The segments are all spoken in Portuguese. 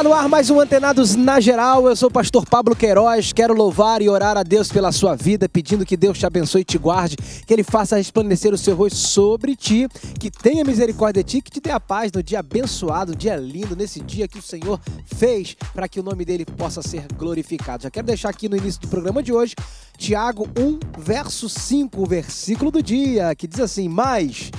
Está no ar mais um Antenados na Geral. Eu sou o pastor Pablo Queiroz. Quero louvar e orar a Deus pela sua vida, pedindo que Deus te abençoe e te guarde, que Ele faça resplandecer o seu rosto sobre ti, que tenha misericórdia de ti, que te dê a paz no dia abençoado, dia lindo, nesse dia que o Senhor fez para que o nome dele possa ser glorificado. Já quero deixar aqui no início do programa de hoje, Tiago 1, verso 5, o versículo do dia, que diz assim: Mas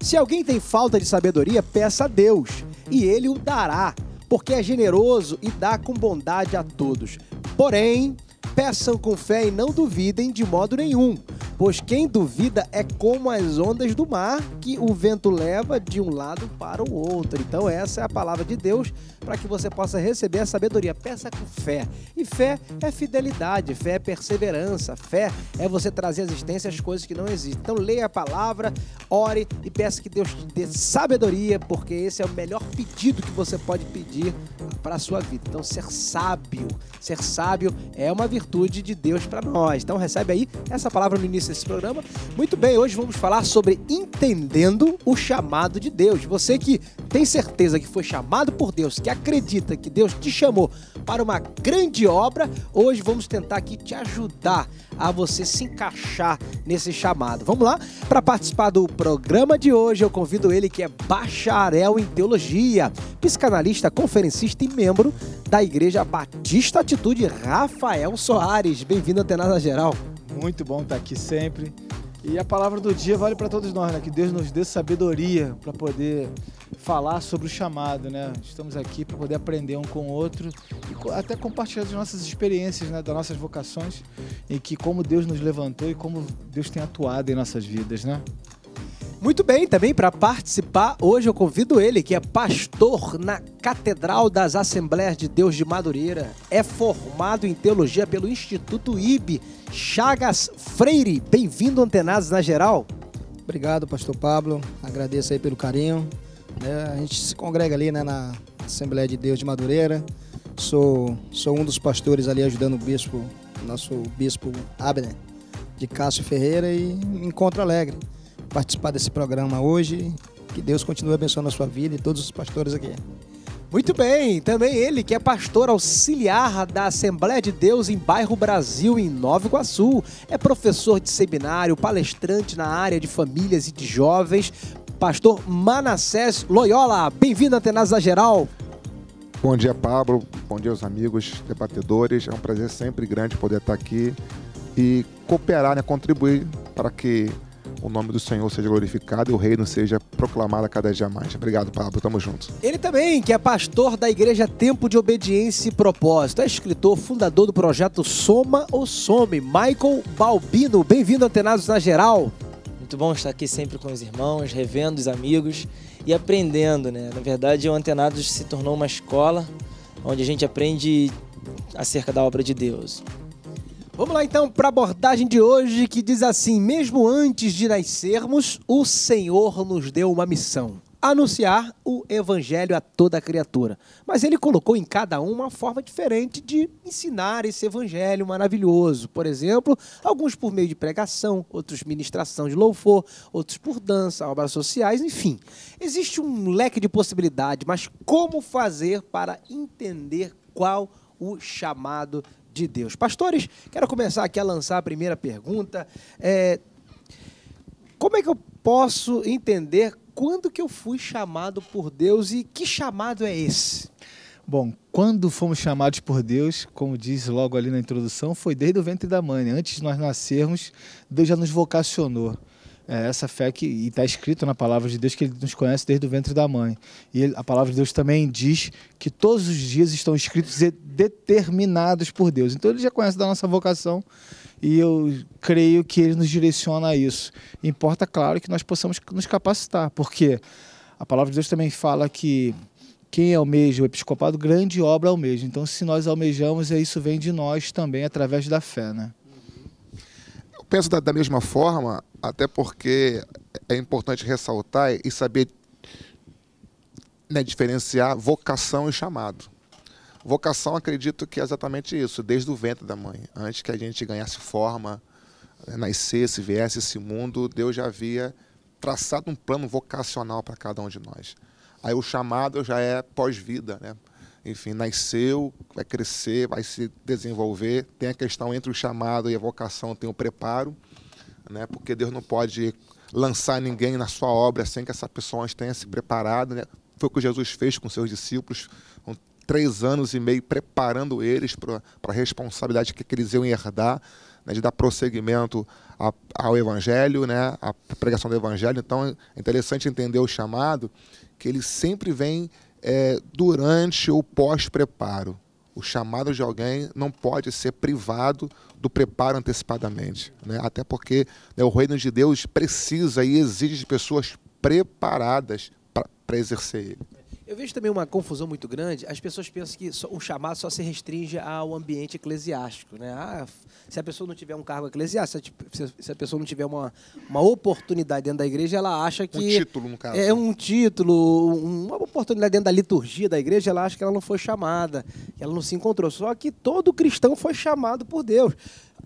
se alguém tem falta de sabedoria, peça a Deus, e ele o dará porque é generoso e dá com bondade a todos. Porém, Peçam com fé e não duvidem de modo nenhum, pois quem duvida é como as ondas do mar que o vento leva de um lado para o outro. Então, essa é a palavra de Deus para que você possa receber a sabedoria. Peça com fé. E fé é fidelidade, fé é perseverança, fé é você trazer à existência as coisas que não existem. Então, leia a palavra, ore e peça que Deus te dê sabedoria, porque esse é o melhor pedido que você pode pedir para a sua vida. Então, ser sábio, ser sábio é uma virtude virtude de Deus para nós. Então recebe aí essa palavra no início desse programa. Muito bem, hoje vamos falar sobre entendendo o chamado de Deus. Você que tem certeza que foi chamado por Deus, que acredita que Deus te chamou para uma grande obra, hoje vamos tentar aqui te ajudar a você se encaixar nesse chamado. Vamos lá? Para participar do programa de hoje, eu convido ele que é bacharel em teologia, psicanalista, conferencista e membro da Igreja Batista Atitude, Rafael Soares. Bem-vindo, Antenada Geral. Muito bom estar aqui sempre. E a palavra do dia vale para todos nós, né? Que Deus nos dê sabedoria para poder falar sobre o chamado, né? Estamos aqui para poder aprender um com o outro e até compartilhar as nossas experiências, né? das nossas vocações e que como Deus nos levantou e como Deus tem atuado em nossas vidas, né? Muito bem, também para participar, hoje eu convido ele, que é pastor na Catedral das Assembleias de Deus de Madureira. É formado em teologia pelo Instituto IB Chagas Freire. Bem-vindo, Antenados na Geral. Obrigado, pastor Pablo. Agradeço aí pelo carinho. Né? A gente se congrega ali né, na Assembleia de Deus de Madureira. Sou, sou um dos pastores ali ajudando o bispo, nosso bispo Abner de Cássio Ferreira e me encontro alegre participar desse programa hoje. Que Deus continue abençoando a sua vida e todos os pastores aqui. Muito bem, também ele que é pastor auxiliar da Assembleia de Deus em Bairro Brasil, em Nova Iguaçu. É professor de seminário, palestrante na área de famílias e de jovens, pastor Manassés Loyola. Bem-vindo, Antenas da Geral. Bom dia, Pablo. Bom dia aos amigos debatedores. É um prazer sempre grande poder estar aqui e cooperar, né, contribuir para que o nome do Senhor seja glorificado e o reino seja proclamado a cada dia mais. Obrigado, Pablo. Tamo junto. Ele também, que é pastor da igreja Tempo de Obediência e Propósito. É escritor, fundador do projeto Soma ou Some, Michael Balbino. Bem-vindo, a Antenados na Geral. Muito bom estar aqui sempre com os irmãos, revendo os amigos e aprendendo, né? Na verdade, o Antenados se tornou uma escola onde a gente aprende acerca da obra de Deus. Vamos lá então para a abordagem de hoje que diz assim: mesmo antes de nascermos, o Senhor nos deu uma missão anunciar o evangelho a toda criatura. Mas ele colocou em cada um uma forma diferente de ensinar esse evangelho maravilhoso. Por exemplo, alguns por meio de pregação, outros ministração de louvor, outros por dança, obras sociais, enfim. Existe um leque de possibilidade. mas como fazer para entender qual o chamado de Deus? Pastores, quero começar aqui a lançar a primeira pergunta. É, como é que eu posso entender quando que eu fui chamado por Deus e que chamado é esse? Bom, quando fomos chamados por Deus, como diz logo ali na introdução, foi desde o ventre da mãe. Antes de nós nascermos, Deus já nos vocacionou. É essa fé que está escrito na palavra de Deus que Ele nos conhece desde o ventre da mãe. E ele, a palavra de Deus também diz que todos os dias estão escritos e determinados por Deus. Então Ele já conhece da nossa vocação e eu creio que ele nos direciona a isso. Importa, claro, que nós possamos nos capacitar, porque a palavra de Deus também fala que quem almeja o episcopado, grande obra almeja. Então, se nós almejamos, é isso vem de nós também, através da fé, né? Eu penso da, da mesma forma, até porque é importante ressaltar e saber né, diferenciar vocação e chamado. Vocação, acredito que é exatamente isso, desde o ventre da mãe. Antes que a gente ganhasse forma, né, nascesse, viesse esse mundo, Deus já havia traçado um plano vocacional para cada um de nós. Aí o chamado já é pós-vida, né? Enfim, nasceu, vai crescer, vai se desenvolver. Tem a questão entre o chamado e a vocação, tem o preparo, né? Porque Deus não pode lançar ninguém na sua obra sem que essa pessoa tenha se preparado, né? Foi o que Jesus fez com seus discípulos três anos e meio preparando eles para a responsabilidade que, que, eles iam herdar, né, de dar prosseguimento a, ao Evangelho, né, a pregação do Evangelho. Então é interessante entender o chamado, que ele sempre vem é, durante ou pós-preparo. O chamado de alguém não pode ser privado do preparo antecipadamente. Né? Até porque né, o reino de Deus precisa e exige de pessoas preparadas para exercer ele. Eu vejo também uma confusão muito grande. As pessoas pensam que o chamado só se restringe ao ambiente eclesiástico. Né? Ah, se a pessoa não tiver um cargo eclesiástico, se a pessoa não tiver uma, uma oportunidade dentro da igreja, ela acha que. Um título, no caso. É né? um título, uma oportunidade dentro da liturgia da igreja, ela acha que ela não foi chamada, que ela não se encontrou. Só que todo cristão foi chamado por Deus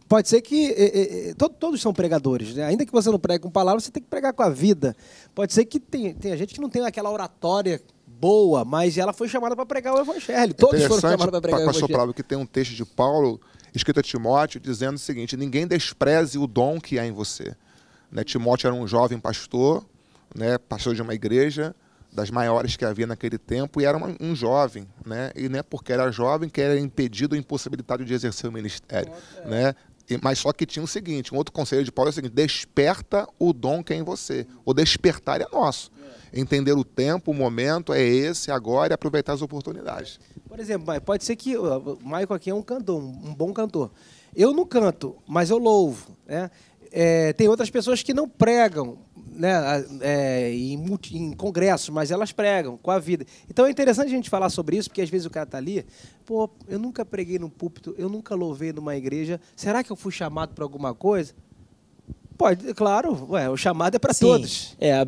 pode ser que é, é, todos são pregadores, né? Ainda que você não pregue com palavras, você tem que pregar com a vida. Pode ser que tenha, tenha gente que não tem aquela oratória boa, mas ela foi chamada para pregar o evangelho. Todos foram chamados para pregar o evangelho. Palavra, que tem um texto de Paulo escrito a Timóteo dizendo o seguinte: ninguém despreze o dom que há em você. Né? Timóteo era um jovem pastor, né? pastor de uma igreja das maiores que havia naquele tempo e era uma, um jovem, né? E não é porque era jovem que era impedido ou impossibilitado de exercer o ministério, né? E, mas só que tinha o seguinte, um outro conselho de Paulo é o seguinte, desperta o dom que é em você. O despertar é nosso. É entender o tempo, o momento, é esse, agora, e aproveitar as oportunidades. Por exemplo, pode ser que o Michael aqui é um cantor, um bom cantor. Eu não canto, mas eu louvo. Né? É, tem outras pessoas que não pregam né, é, em, em, congressos, mas elas pregam com a vida. Então é interessante a gente falar sobre isso, porque às vezes o cara está ali, pô, eu nunca preguei no púlpito, eu nunca louvei numa igreja, será que eu fui chamado para alguma coisa? Pode, claro, ué, o chamado é para todos. É, a, a,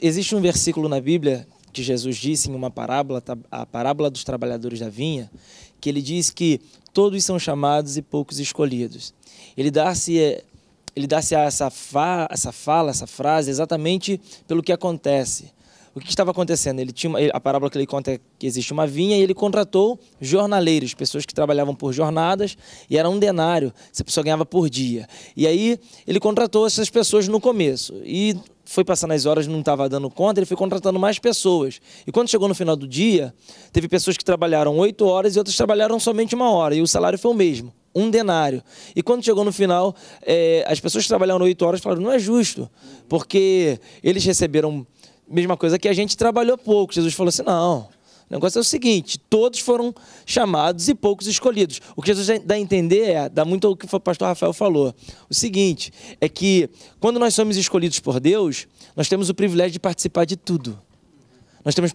existe um versículo na Bíblia que Jesus disse em uma parábola, tá, a parábola dos trabalhadores da vinha, que ele diz que todos são chamados e poucos escolhidos. Ele dá-se é, ele dá-se a essa, fa, essa fala, essa frase, exatamente pelo que acontece. O que estava acontecendo? Ele tinha uma, a parábola que ele conta é que existe uma vinha e ele contratou jornaleiros, pessoas que trabalhavam por jornadas e era um denário, essa pessoa ganhava por dia. E aí ele contratou essas pessoas no começo e foi passando as horas, não estava dando conta, ele foi contratando mais pessoas. E quando chegou no final do dia, teve pessoas que trabalharam oito horas e outras trabalharam somente uma hora e o salário foi o mesmo um denário. E quando chegou no final, é, as pessoas que trabalharam oito horas falaram: não é justo, porque eles receberam Mesma coisa que a gente trabalhou pouco. Jesus falou assim: não. O negócio é o seguinte: todos foram chamados e poucos escolhidos. O que Jesus dá a entender é, dá muito o que o pastor Rafael falou. O seguinte é que quando nós somos escolhidos por Deus, nós temos o privilégio de participar de tudo. Nós temos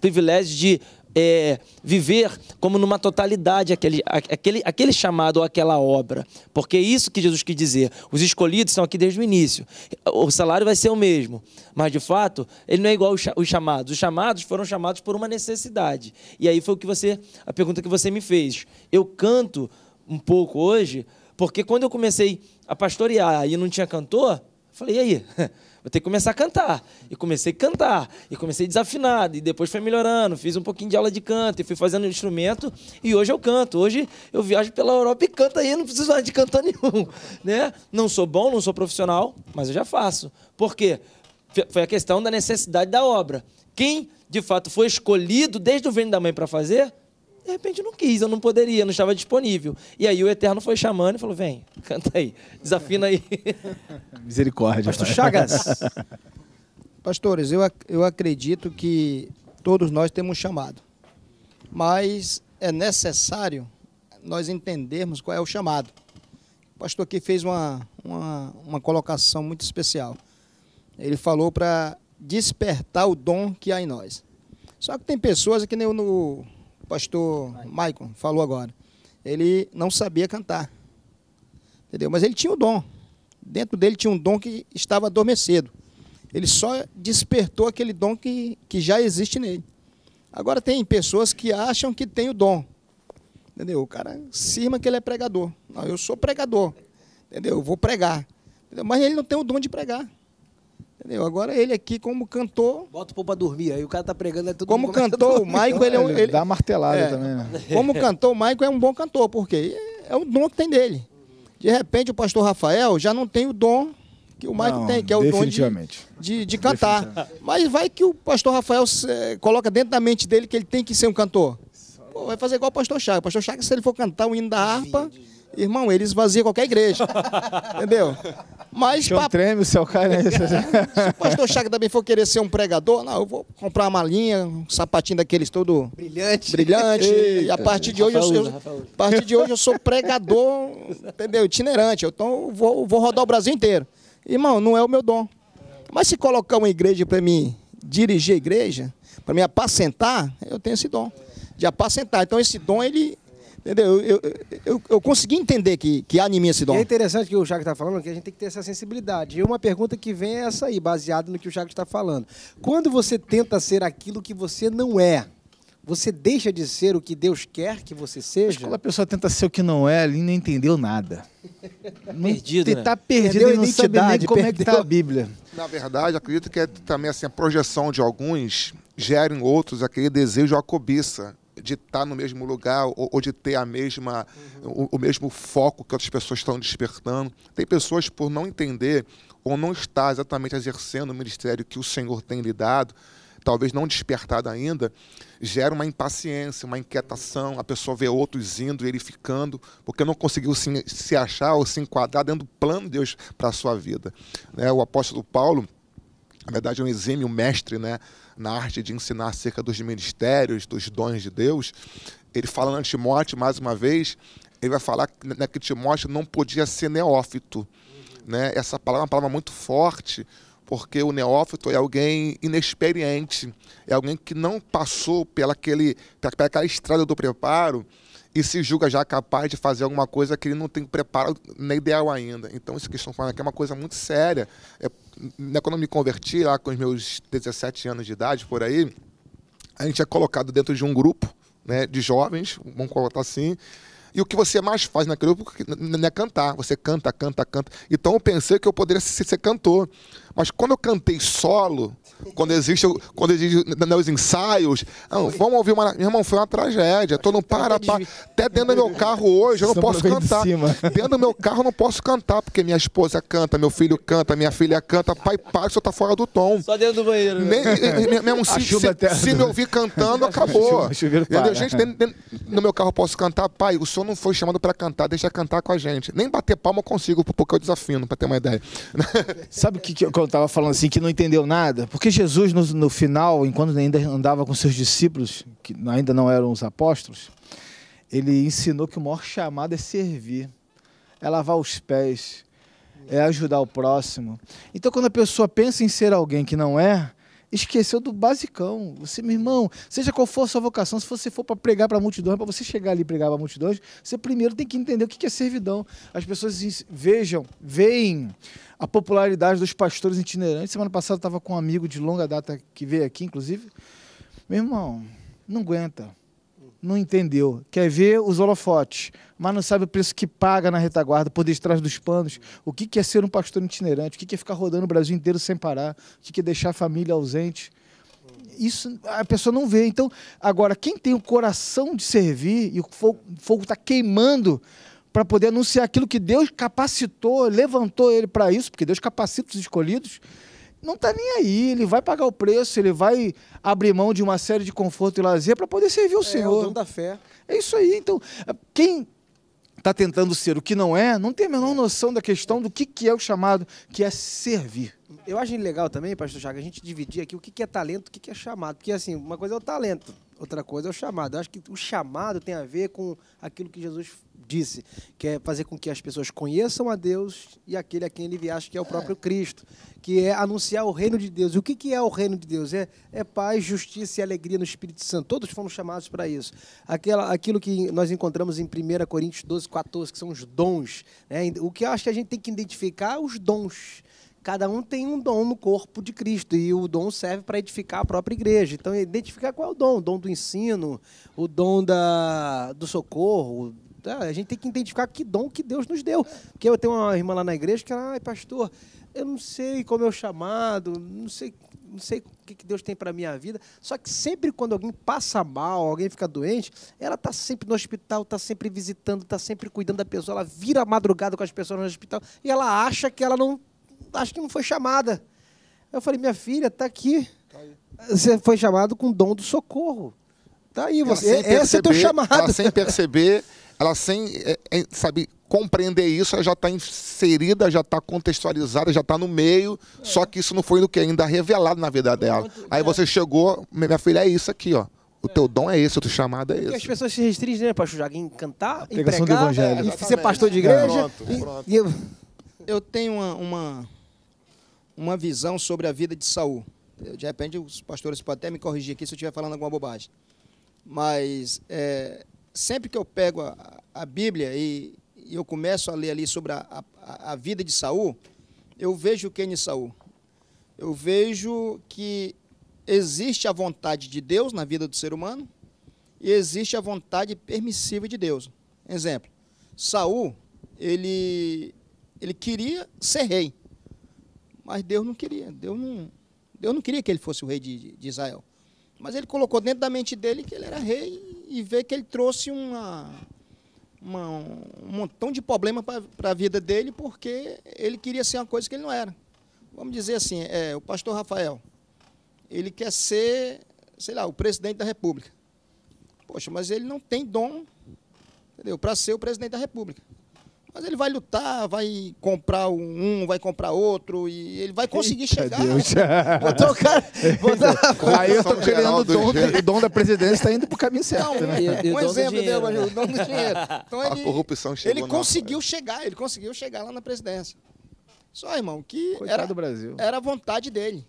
privilégio de é, viver como numa totalidade aquele, aquele, aquele chamado ou aquela obra. Porque é isso que Jesus quis dizer. Os escolhidos são aqui desde o início. O salário vai ser o mesmo. Mas, de fato, ele não é igual os chamados. Os chamados foram chamados por uma necessidade. E aí foi o que você. a pergunta que você me fez. Eu canto um pouco hoje, porque quando eu comecei a pastorear e não tinha cantor, falei, e aí? Eu tenho que começar a cantar. E comecei a cantar. E comecei desafinado. E depois foi melhorando. Fiz um pouquinho de aula de canto. E fui fazendo instrumento. E hoje eu canto. Hoje eu viajo pela Europa e canto aí. Não preciso de cantor nenhum. Né? Não sou bom, não sou profissional, mas eu já faço. Por quê? Foi a questão da necessidade da obra. Quem, de fato, foi escolhido desde o ventre da mãe para fazer, de repente não quis, eu não poderia, não estava disponível. E aí o Eterno foi chamando e falou: vem, canta aí, desafina aí. Misericórdia. Pastor Chagas. Pastores, eu, ac eu acredito que todos nós temos um chamado, mas é necessário nós entendermos qual é o chamado. O pastor aqui fez uma, uma, uma colocação muito especial. Ele falou para despertar o dom que há em nós. Só que tem pessoas que nem no, pastor Maicon falou agora. Ele não sabia cantar. Entendeu? Mas ele tinha o um dom. Dentro dele tinha um dom que estava adormecido. Ele só despertou aquele dom que, que já existe nele. Agora tem pessoas que acham que tem o dom. Entendeu? O cara cima que ele é pregador. Não, eu sou pregador. Entendeu? Eu vou pregar. Entendeu? Mas ele não tem o dom de pregar. Entendeu? Agora ele aqui, como cantor. Bota o povo pra dormir, aí o cara tá pregando, é tudo Como cantor, o Maico, ele é um. Ele, dá martelada é, também, né? Como cantor, o Maico é um bom cantor, porque é o dom que tem dele. De repente, o pastor Rafael já não tem o dom que o Maico tem, que é o dom de, de, de cantar. Mas vai que o pastor Rafael coloca dentro da mente dele que ele tem que ser um cantor. Pô, vai fazer igual o pastor Chagas. O pastor Chagas, se ele for cantar o hino da harpa. Irmão, ele esvazia qualquer igreja. entendeu? Mas. Pra... treme o seu cara. É Se o pastor Chagas também for querer ser um pregador, não, eu vou comprar uma malinha, um sapatinho daqueles todo. Brilhante. Brilhante. Eita, e a partir de hoje eu, sou, a partir de hoje eu sou pregador, entendeu? Itinerante. Então eu vou, vou rodar o Brasil inteiro. Irmão, não é o meu dom. Mas se colocar uma igreja para mim dirigir a igreja, para me apacentar, eu tenho esse dom de apacentar. Então esse dom ele Entendeu? Eu, eu, eu, consegui entender que, que há em mim esse dom. E é interessante que o Jacques está falando, que a gente tem que ter essa sensibilidade. E uma pergunta que vem é essa aí, baseada no que o Jacques está falando. Quando você tenta ser aquilo que você não é, você deixa de ser o que Deus quer que você seja? quando a pessoa tenta ser o que não é, ali não entendeu nada. Perdido, Está né? Tá perdido e não sabe nem como perdeu. é que está a Bíblia. Na verdade, acredito que é também assim, a projeção de alguns gera em outros aquele desejo ou a cobiça de estar tá no mesmo lugar ou, ou de ter a mesma, uhum. o, o, mesmo foco que outras pessoas estão despertando. Tem pessoas, por não entender ou não estar exatamente exercendo o ministério que o Senhor tem lhe dado, talvez não despertado ainda, gera uma impaciência, uma inquietação. A pessoa vê outros indo e ele ficando, porque não conseguiu se, se achar ou se enquadrar dentro do plano de Deus para a sua vida. Né? O apóstolo Paulo, na verdade, é um exímio mestre, né? na arte de ensinar acerca dos ministérios, dos dons de Deus, ele falando a Timóteo mais uma vez, ele vai falar que, né, que Timóteo não podia ser neófito. Né? Essa palavra é uma palavra muito forte, porque o neófito é alguém inexperiente, é alguém que não passou pela, aquele, pela, pela aquela estrada do preparo e se julga já capaz de fazer alguma coisa que ele não tem preparo nem ideal ainda. Então, isso que estão falando aqui é uma coisa muito séria. É, é quando eu me converti lá com os meus 17 anos de idade, por aí, a gente é colocado dentro de um grupo né, de jovens, vamos colocar assim, e o que você mais faz naquele grupo não é cantar. Você canta, canta, canta. Então, eu pensei que eu poderia ser, ser cantor. Mas quando eu cantei solo, quando existe, quando existe nos né, ensaios, não, vamos ouvir uma. Meu irmão, foi uma tragédia. Tô no Parapá. Tá até dentro do meu carro hoje eu não posso cantar. Dentro do meu carro eu não posso cantar, porque minha esposa canta, meu filho canta, minha filha canta, pai pai, só tá fora do tom. Só dentro do banheiro. Né? Nem, mesmo se, se, se me ouvir cantando, acabou. Entendeu? Gente, dentro, dentro, no meu carro eu posso cantar, pai, o senhor não foi chamado para cantar, deixa cantar com a gente. Nem bater palma eu consigo, porque eu desafino, para ter uma ideia. Sabe o que, que eu estava falando assim que não entendeu nada, porque Jesus, no, no, final, enquanto ainda andava com seus discípulos, que ainda não eram os apóstolos, ele ensinou que o maior chamado é servir, é lavar os pés, é ajudar o próximo. Então, quando a pessoa pensa em ser alguém que não é, esqueceu do basicão. Você, meu irmão, seja qual for a sua vocação, se você for para pregar para multidões, para você chegar ali e pregar para multidões, você primeiro tem que entender o que é servidão. As pessoas vejam, veem a popularidade dos pastores itinerantes. Semana passada eu estava com um amigo de longa data que veio aqui, inclusive. Meu irmão, não aguenta não entendeu. Quer ver os holofotes, mas não sabe o preço que paga na retaguarda, por detrás dos panos. O que é ser um pastor itinerante? O que é ficar rodando o Brasil inteiro sem parar? O que é deixar a família ausente? Isso a pessoa não vê. Então, agora, quem tem o coração de servir e o fogo está queimando para poder anunciar aquilo que Deus capacitou, levantou ele para isso, porque Deus capacita os escolhidos não está nem aí, ele vai pagar o preço, ele vai abrir mão de uma série de conforto e lazer para poder servir o é, Senhor. É o dono da fé. É isso aí. Então, é, quem está tentando ser o que não é, não tem a menor noção da questão do que, que é o chamado, que é servir. Eu acho legal também, pastor Jaga, a gente dividir aqui o que, que é talento, o que, que é chamado. Porque, assim, uma coisa é o talento outra coisa é o chamado. Eu acho que o chamado tem a ver com aquilo que Jesus disse, que é fazer com que as pessoas conheçam a Deus e aquele a quem ele viaja, que é o próprio é. Cristo, que é anunciar o reino de Deus. E o que, que é o reino de Deus? É, é paz, justiça e alegria no Espírito Santo. Todos fomos chamados para isso. Aquela, aquilo que nós encontramos em 1 Coríntios 12, 14, que são os dons. Né? O que eu acho que a gente tem que identificar é os dons Cada um tem um dom no corpo de Cristo e o dom serve para edificar a própria igreja. Então, identificar qual é o dom: o dom do ensino, o dom da, do socorro, tá, a gente tem que identificar que dom que Deus nos deu. Porque eu tenho uma irmã lá na igreja que ela, ai, pastor, eu não sei como é o chamado, não sei, não sei o que Deus tem para a minha vida. Só que sempre quando alguém passa mal, alguém fica doente, ela está sempre no hospital, está sempre visitando, está sempre cuidando da pessoa. Ela vira madrugada com as pessoas no hospital e ela acha que ela não acho que não foi chamada. Eu falei, minha filha, está aqui. Tá você foi chamado com dom do socorro. Tá aí, ela você. É perceber, essa é teu chamada Ela sem perceber, ela sem, é, é, sabe, compreender isso, ela já está inserida, já está contextualizada, já está no meio, é. só que isso não foi no que ainda revelado na vida dela. Aí é. você chegou, minha filha, é isso aqui, ó. O é. teu dom é esse, o teu chamado é esse. Porque as pessoas se restringem, né, pastor Jaguim? cantar, em ser pastor de igreja. Pronto, e, pronto. E eu... eu tenho uma, uma uma visão sobre a vida de Saul. De repente, os pastores podem até me corrigir aqui se eu estiver falando alguma bobagem. Mas é, sempre que eu pego a, a Bíblia e, e, eu começo a ler ali sobre a, a, a vida de Saul, eu vejo quem é Saul. Eu vejo que existe a vontade de Deus na vida do ser humano e existe a vontade permissiva de Deus. Exemplo: Saul, ele ele queria ser rei. Mas Deus não queria. Deus não, Deus não queria que ele fosse o rei de, de Israel. Mas ele colocou dentro da mente dele que ele era rei e vê que ele trouxe uma, uma, um montão de problema para a vida dele porque ele queria ser uma coisa que ele não era. Vamos dizer assim, é, o pastor Rafael, ele quer ser, sei lá, o presidente da República. Poxa, mas ele não tem dom, entendeu, para ser o presidente da República. Mas ele vai lutar, vai comprar um, vai comprar outro, e ele vai conseguir Eita chegar. o cara. Aí eu tô querendo o dom, do, dom da presidência está indo para o caminho certo. Não, né? e, e um exemplo o dom do dinheiro. Então, ele, a corrupção chegou. Ele conseguiu chegar, ele conseguiu chegar lá na presidência. Só, irmão, que era, do Brasil. era a vontade dele.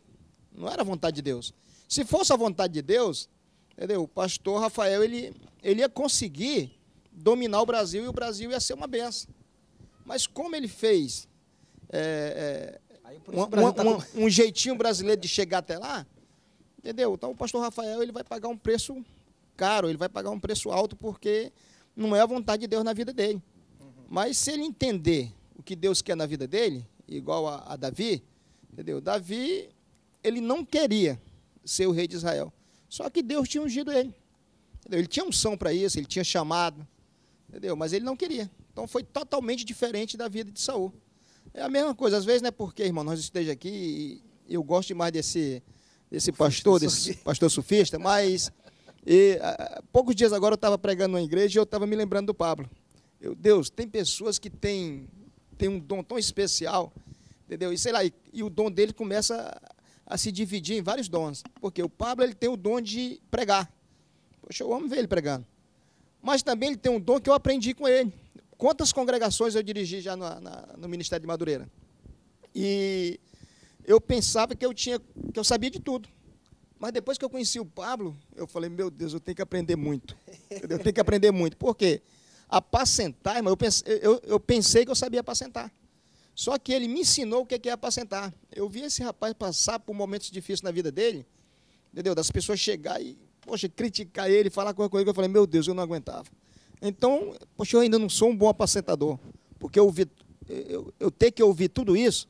Não era a vontade de Deus. Se fosse a vontade de Deus, entendeu? o pastor Rafael ele, ele ia conseguir dominar o Brasil e o Brasil ia ser uma benção. Mas como ele fez é, é, tá um, um, jeitinho brasileiro de chegar até lá, entendeu? Então o pastor Rafael ele vai pagar um preço caro, ele vai pagar um preço alto, porque não é a vontade de Deus na vida dele. Uhum. Mas se ele entender o que Deus quer na vida dele, igual a, a Davi, entendeu? Davi, ele não queria ser o rei de Israel. Só que Deus tinha ungido ele. Entendeu? Ele tinha unção para isso, ele tinha chamado, entendeu? Mas ele não queria. Então foi totalmente diferente da vida de Saul. É a mesma coisa, às vezes, né? Porque, irmão, nós esteja aqui e eu gosto demais desse, desse pastor, desse pastor sufista, mas e, há, poucos dias agora eu estava pregando na igreja e eu estava me lembrando do Pablo. Eu, Deus, tem pessoas que têm, têm um dom tão especial, entendeu? E sei lá, e, e o dom dele começa a, a se dividir em vários dons. Porque o Pablo ele tem o dom de pregar. Poxa, eu amo ver ele pregando. Mas também ele tem um dom que eu aprendi com ele quantas congregações eu dirigi já na, no Ministério de Madureira. E eu pensava que eu tinha, que eu sabia de tudo. Mas depois que eu conheci o Pablo, eu falei, meu Deus, eu tenho que aprender muito. Eu tenho que aprender muito. Por quê? Apacentar, irmão, eu pensei, eu, eu pensei que eu sabia apacentar. Só que ele me ensinou o é que é apacentar. Eu vi esse rapaz passar por momentos difíceis na vida dele, entendeu? Das pessoas chegar e, poxa, criticar ele, falar qualquer coisa eu falei, meu Deus, eu não aguentava. Então, poxa, eu ainda não sou um bom apacentador, porque eu, vi, eu, eu tenho que ouvir tudo isso,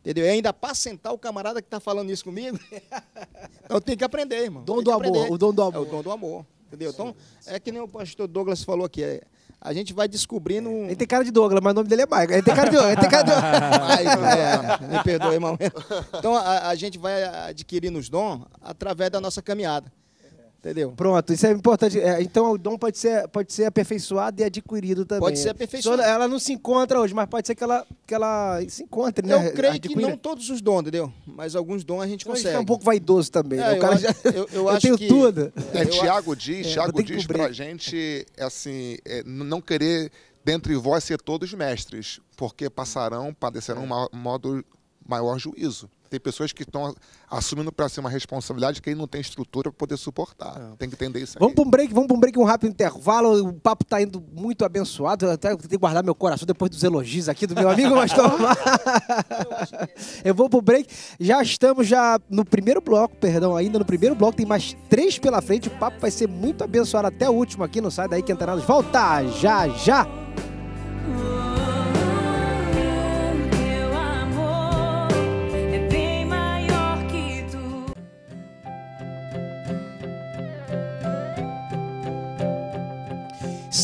entendeu? E é ainda apacentar o camarada que está falando isso comigo, então eu tenho que aprender, irmão. Dom do amor, o dom do amor. É o dom do amor, entendeu? então, é que nem o pastor Douglas falou aqui, é, a gente vai descobrindo... Ele tem cara de Douglas, mas o nome dele é Michael. Ele tem cara de Douglas, ele tem cara de Douglas. é, me perdoe, irmão. Então, a, a gente vai adquirindo os dons através da nossa caminhada. Entendeu? Pronto, isso é importante. É, então o dom pode ser, pode ser aperfeiçoado e adquirido também. Pode ser aperfeiçoado. ela não se encontra hoje, mas pode ser que ela, que ela se encontre, né? Eu creio Adquira. que não todos os dons, entendeu? Mas alguns dons a gente então, consegue. A gente é um pouco vaidoso também. Né? É, né? o cara acho, já, eu, eu, tenho que... tudo. É, é Tiago diz, é, Tiago diz pra gente, assim, é, não querer dentre vós ser todos mestres, porque passarão, padecerão um é. modo maior juízo. Tem pessoas que estão assumindo para si uma responsabilidade que aí não tem estrutura para poder suportar. É. Tem que entender isso. Aí. Vamos para um break, vamos para um break, um rápido intervalo. O papo está indo muito abençoado. Eu até tentei guardar meu coração depois dos elogios aqui do meu amigo mas Pastor é. Eu vou para o break. Já estamos já no primeiro bloco, perdão, ainda no primeiro bloco. Tem mais três pela frente. O papo vai ser muito abençoado até o último aqui. Não sai daí que Entenados volta já já.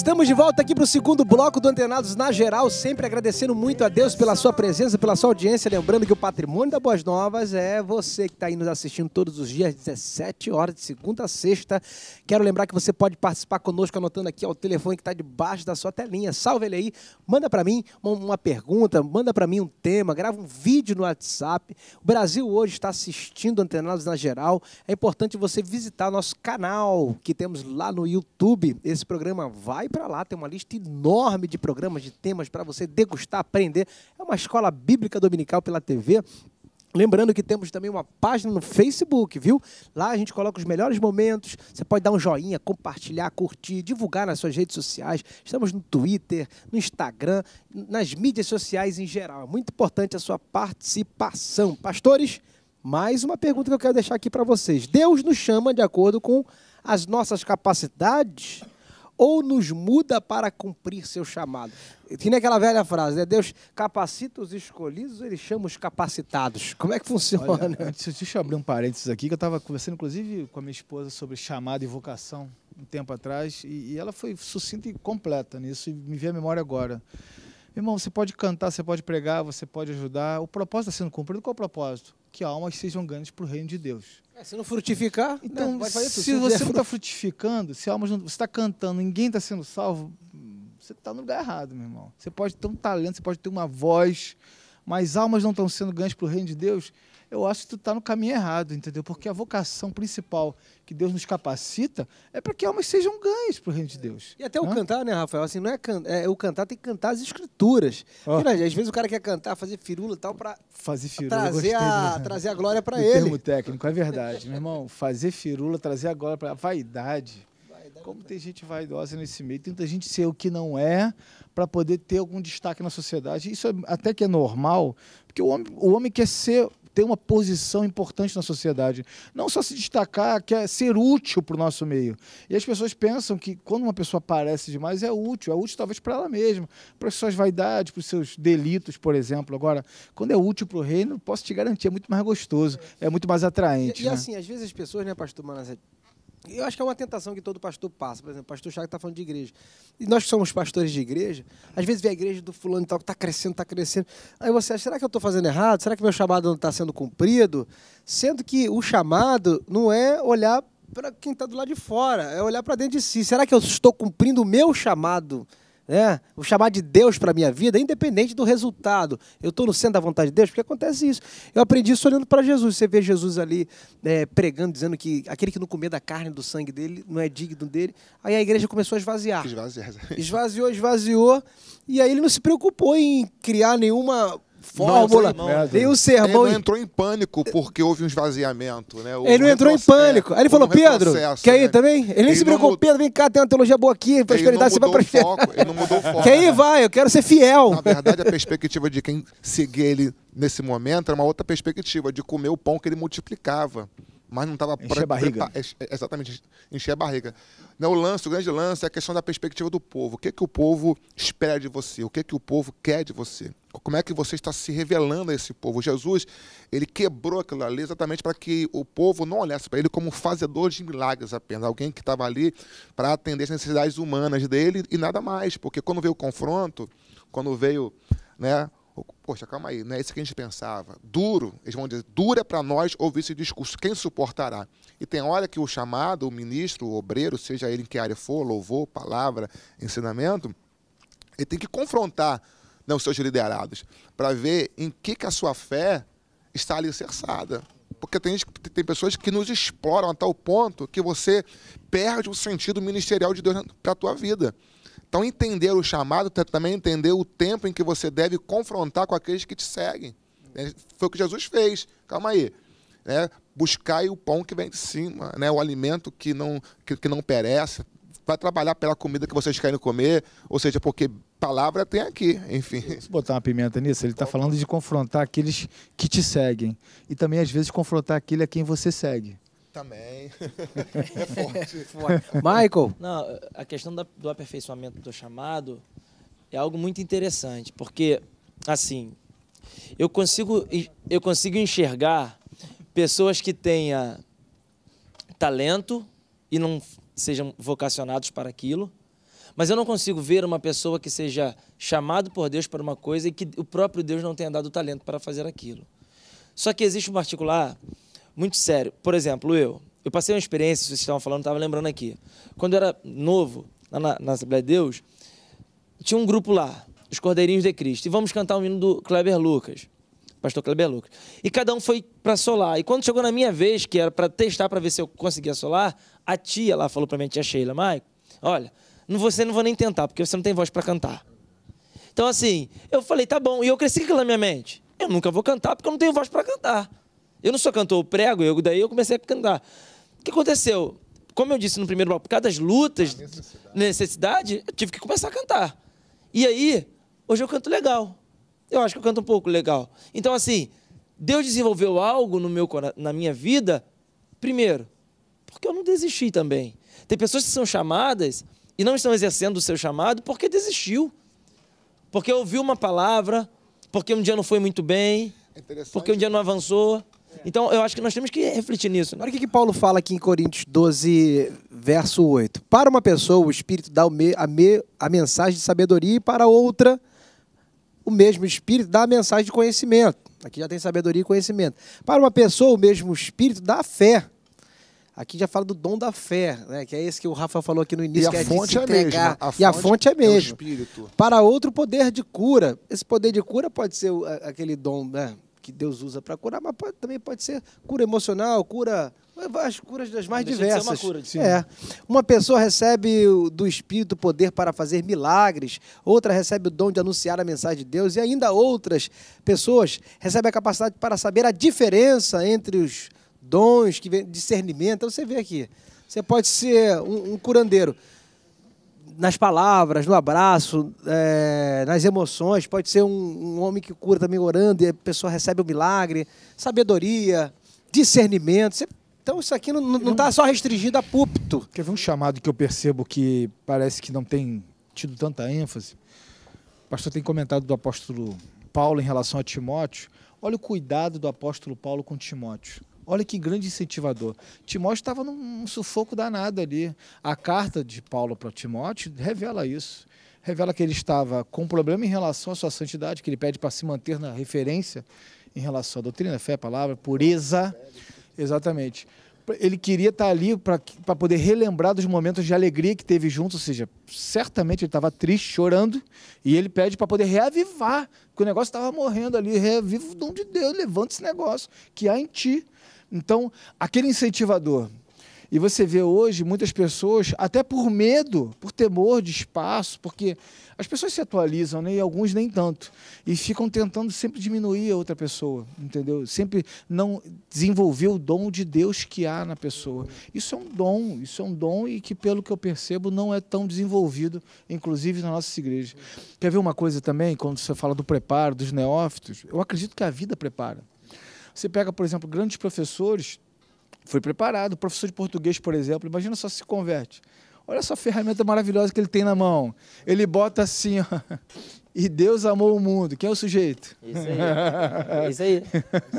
Estamos de volta aqui para o segundo bloco do Antenados na Geral, sempre agradecendo muito a Deus pela sua presença, pela sua audiência. Lembrando que o patrimônio da Boas Novas é você que está aí nos assistindo todos os dias, 17 horas, de segunda a sexta. Quero lembrar que você pode participar conosco anotando aqui ó, o telefone que está debaixo da sua telinha. Salve ele aí, manda para mim uma, pergunta, manda para mim um tema, grava um vídeo no WhatsApp. O Brasil hoje está assistindo Antenados na Geral. É importante você visitar nosso canal que temos lá no YouTube. Esse programa vai para para lá, tem uma lista enorme de programas, de temas para você degustar, aprender. É uma escola bíblica dominical pela TV. Lembrando que temos também uma página no Facebook, viu? Lá a gente coloca os melhores momentos. Você pode dar um joinha, compartilhar, curtir, divulgar nas suas redes sociais. Estamos no Twitter, no Instagram, nas mídias sociais em geral. É muito importante a sua participação. Pastores, mais uma pergunta que eu quero deixar aqui para vocês. Deus nos chama de acordo com as nossas capacidades? ou nos muda para cumprir seu chamado. Tinha aquela velha frase, né? Deus capacita os escolhidos, ele chama os capacitados. Como é que funciona? Olha, deixa eu abrir um parênteses aqui, que eu estava conversando, inclusive, com a minha esposa sobre chamado e vocação um tempo atrás, e, e ela foi sucinta e completa nisso, e me veio à memória agora. Irmão, você pode cantar, você pode pregar, você pode ajudar. O propósito está sendo cumprido. Qual é o propósito? Que almas sejam ganhas para o reino de Deus. É, se não frutificar, né, então, tudo. se, se você não está frutificando, se a alma não, você está cantando, ninguém está sendo salvo, você está no lugar errado, meu irmão. Você pode ter um talento, você pode ter uma voz, mas almas não estão sendo ganhas para o reino de Deus, eu acho que tu está no caminho errado, entendeu? Porque a vocação principal que Deus nos capacita é para que almas sejam ganhas para o reino de é. Deus. E até o né? cantar, né, Rafael? Assim, não é, can... é o cantar, tem que cantar as escrituras. Oh. Porque, né, às vezes o cara quer cantar, fazer firula e tal, para trazer, a... trazer a glória para ele. termo técnico, é verdade. Meu irmão, fazer firula, trazer a glória para a vaidade. É Como tem gente vaidosa nesse meio, tenta gente ser o que não é para poder ter algum destaque na sociedade. Isso é até que é normal, porque o homem, o homem quer ser ter uma posição importante na sociedade. Não só se destacar, que é ser útil para o nosso meio. E as pessoas pensam que quando uma pessoa aparece demais, é útil. É útil talvez para ela mesma, para as suas vaidades, para os seus delitos, por exemplo. Agora, quando é útil para o reino, posso te garantir, é muito mais gostoso, é muito mais atraente. E, e né? assim, às vezes as pessoas, né, pastor Manas, eu acho que é uma tentação que todo pastor passa. Por exemplo, o pastor Chaco está falando de igreja. E nós que somos pastores de igreja, às vezes vê a igreja do fulano e tal, que está crescendo, está crescendo. Aí você acha, será que eu estou fazendo errado? Será que meu chamado não está sendo cumprido? Sendo que o chamado não é olhar para quem está do lado de fora, é olhar para dentro de si. Será que eu estou cumprindo o meu chamado? né? O chamar de Deus para a minha vida, é independente do resultado. Eu estou no centro da vontade de Deus, porque acontece isso. Eu aprendi isso olhando para Jesus. Você vê Jesus ali é, pregando, dizendo que aquele que não comer da carne do sangue dele não é digno dele. Aí a igreja começou a Esvaziar. Esvaziou, esvaziou. E aí ele não se preocupou em criar nenhuma fórmula, não, deu sermão. Ele não entrou em pânico porque houve um esvaziamento, né? ele não entrou em pânico. Aí ele falou, um Pedro, quer ir né? também? Ele, ele nem se preocupou, mud... Pedro, vem cá, tem uma teologia boa aqui, prosperidade, você vai prosperar. Ele não mudou o foco. Quer ir, né? vai, eu quero ser fiel. Na verdade, a perspectiva de quem seguia ele nesse momento era uma outra perspectiva, de comer o pão que ele multiplicava mas não estava encher a barriga. exatamente, encher a barriga. Não, o lance, o grande lance é a questão da perspectiva do povo. O que é que o povo espera de você? O que é que o povo quer de você? Como é que você está se revelando a esse povo? Jesus, ele quebrou aquilo ali exatamente para que o povo não olhasse para ele como um fazedor de milagres apenas, alguém que estava ali para atender as necessidades humanas dele e nada mais, porque quando veio o confronto, quando veio, né, Poxa, calma aí, não é isso que a gente pensava. Duro, eles vão dizer, dura para nós ouvir esse discurso, quem suportará? E tem hora que o chamado, o ministro, o obreiro, seja ele em que área for, louvor, palavra, ensinamento, ele tem que confrontar né, os seus liderados para ver em que, que a sua fé está alicerçada. Porque tem, tem pessoas que nos exploram a tal ponto que você perde o sentido ministerial de Deus para a tua vida. Então, entender o chamado também entender o tempo em que você deve confrontar com aqueles que te seguem. É, foi o que Jesus fez. Calma aí. Né? o pão que vem de cima, né? o alimento que não, que, que não perece. Vai trabalhar pela comida que vocês querem comer, ou seja, porque palavra tem aqui, enfim. Se botar uma pimenta nisso, ele está falando de confrontar aqueles que te seguem. E também, às vezes, confrontar aquele a quem você segue. Também. é forte. É forte. Michael? Não, a questão da, do aperfeiçoamento do chamado é algo muito interessante, porque, assim, eu consigo, eu consigo enxergar pessoas que tenham talento e não sejam vocacionados para aquilo, mas eu não consigo ver uma pessoa que seja chamado por Deus para uma coisa e que o próprio Deus não tenha dado talento para fazer aquilo. Só que existe um particular muito sério. Por exemplo, eu. Eu passei uma experiência, vocês estavam falando, estava lembrando aqui. Quando eu era novo, na, na Assembleia de Deus, tinha um grupo lá, os Cordeirinhos de Cristo, e vamos cantar o um hino do Kleber Lucas, pastor Kleber Lucas. E cada um foi para solar. E quando chegou na minha vez, que era para testar, para ver se eu conseguia solar, a tia lá falou para mim, a tia Sheila, Maico, olha, não, você não vou nem tentar, porque você não tem voz para cantar. Então, assim, eu falei, tá bom. E eu cresci com aquilo na minha mente. Eu nunca vou cantar, porque eu não tenho voz para cantar. Eu não sou cantor, eu prego, eu, daí eu comecei a cantar. O que aconteceu? Como eu disse no primeiro bloco, por causa das lutas, necessidade. necessidade, eu tive que começar a cantar. E aí, hoje eu canto legal. Eu acho que eu canto um pouco legal. Então, assim, Deus desenvolveu algo no meu, na minha vida, primeiro, porque eu não desisti também. Tem pessoas que são chamadas e não estão exercendo o seu chamado porque desistiu. Porque ouviu uma palavra, porque um dia não foi muito bem, é porque um dia não avançou. É. Então, eu acho que nós temos que refletir nisso. Olha o que, que Paulo fala aqui em Coríntios 12, verso 8. Para uma pessoa, o Espírito dá a, me, a mensagem de sabedoria, e para outra, o mesmo Espírito dá a mensagem de conhecimento. Aqui já tem sabedoria e conhecimento. Para uma pessoa, o mesmo Espírito dá a fé. Aqui já fala do dom da fé, né? que é esse que o Rafa falou aqui no início. É é e a, é fonte, é a e fonte, a fonte é e a fonte é mesmo. Para outro, poder de cura. Esse poder de cura pode ser aquele dom né? que Deus usa para curar, mas pode, também pode ser cura emocional, cura as curas das mais diversas. De uma cura, de é. Uma pessoa recebe do Espírito poder para fazer milagres, outra recebe o dom de anunciar a mensagem de Deus, e ainda outras pessoas recebem a capacidade para saber a diferença entre os dons, que vem, discernimento. Então você vê aqui, você pode ser um, um curandeiro nas palavras, no abraço, é, nas emoções. Pode ser um, um, homem que cura também orando e a pessoa recebe o um milagre. Sabedoria, discernimento. Então isso aqui não está só restringido a púlpito. Quer ver um chamado que eu percebo que parece que não tem tido tanta ênfase? O pastor tem comentado do apóstolo Paulo em relação a Timóteo. Olha o cuidado do apóstolo Paulo com Timóteo. Olha que grande incentivador. Timóteo estava num sufoco danado ali. A carta de Paulo para Timóteo revela isso. Revela que ele estava com um problema em relação à sua santidade, que ele pede para se manter na referência em relação à doutrina, fé, palavra, pureza. Exatamente. Ele queria estar tá ali para poder relembrar dos momentos de alegria que teve junto, ou seja, certamente ele estava triste, chorando, e ele pede para poder reavivar, que o negócio estava morrendo ali, reaviva o dom de Deus, levanta esse negócio que há em ti. Então, aquele incentivador. E você vê hoje muitas pessoas, até por medo, por temor de espaço, porque as pessoas se atualizam, né? e alguns nem tanto, e ficam tentando sempre diminuir a outra pessoa, entendeu? Sempre não desenvolver o dom de Deus que há na pessoa. Isso é um dom, isso é um dom e que, pelo que eu percebo, não é tão desenvolvido, inclusive na nossa igreja. Quer ver uma coisa também, quando você fala do preparo, dos neófitos? Eu acredito que a vida prepara. Você pega, por exemplo, grandes professores, foi preparado, professor de português, por exemplo, imagina só se converte. Olha só a ferramenta maravilhosa que ele tem na mão. Ele bota assim, ó. E Deus amou o mundo. Quem é o sujeito? Isso aí. Isso aí.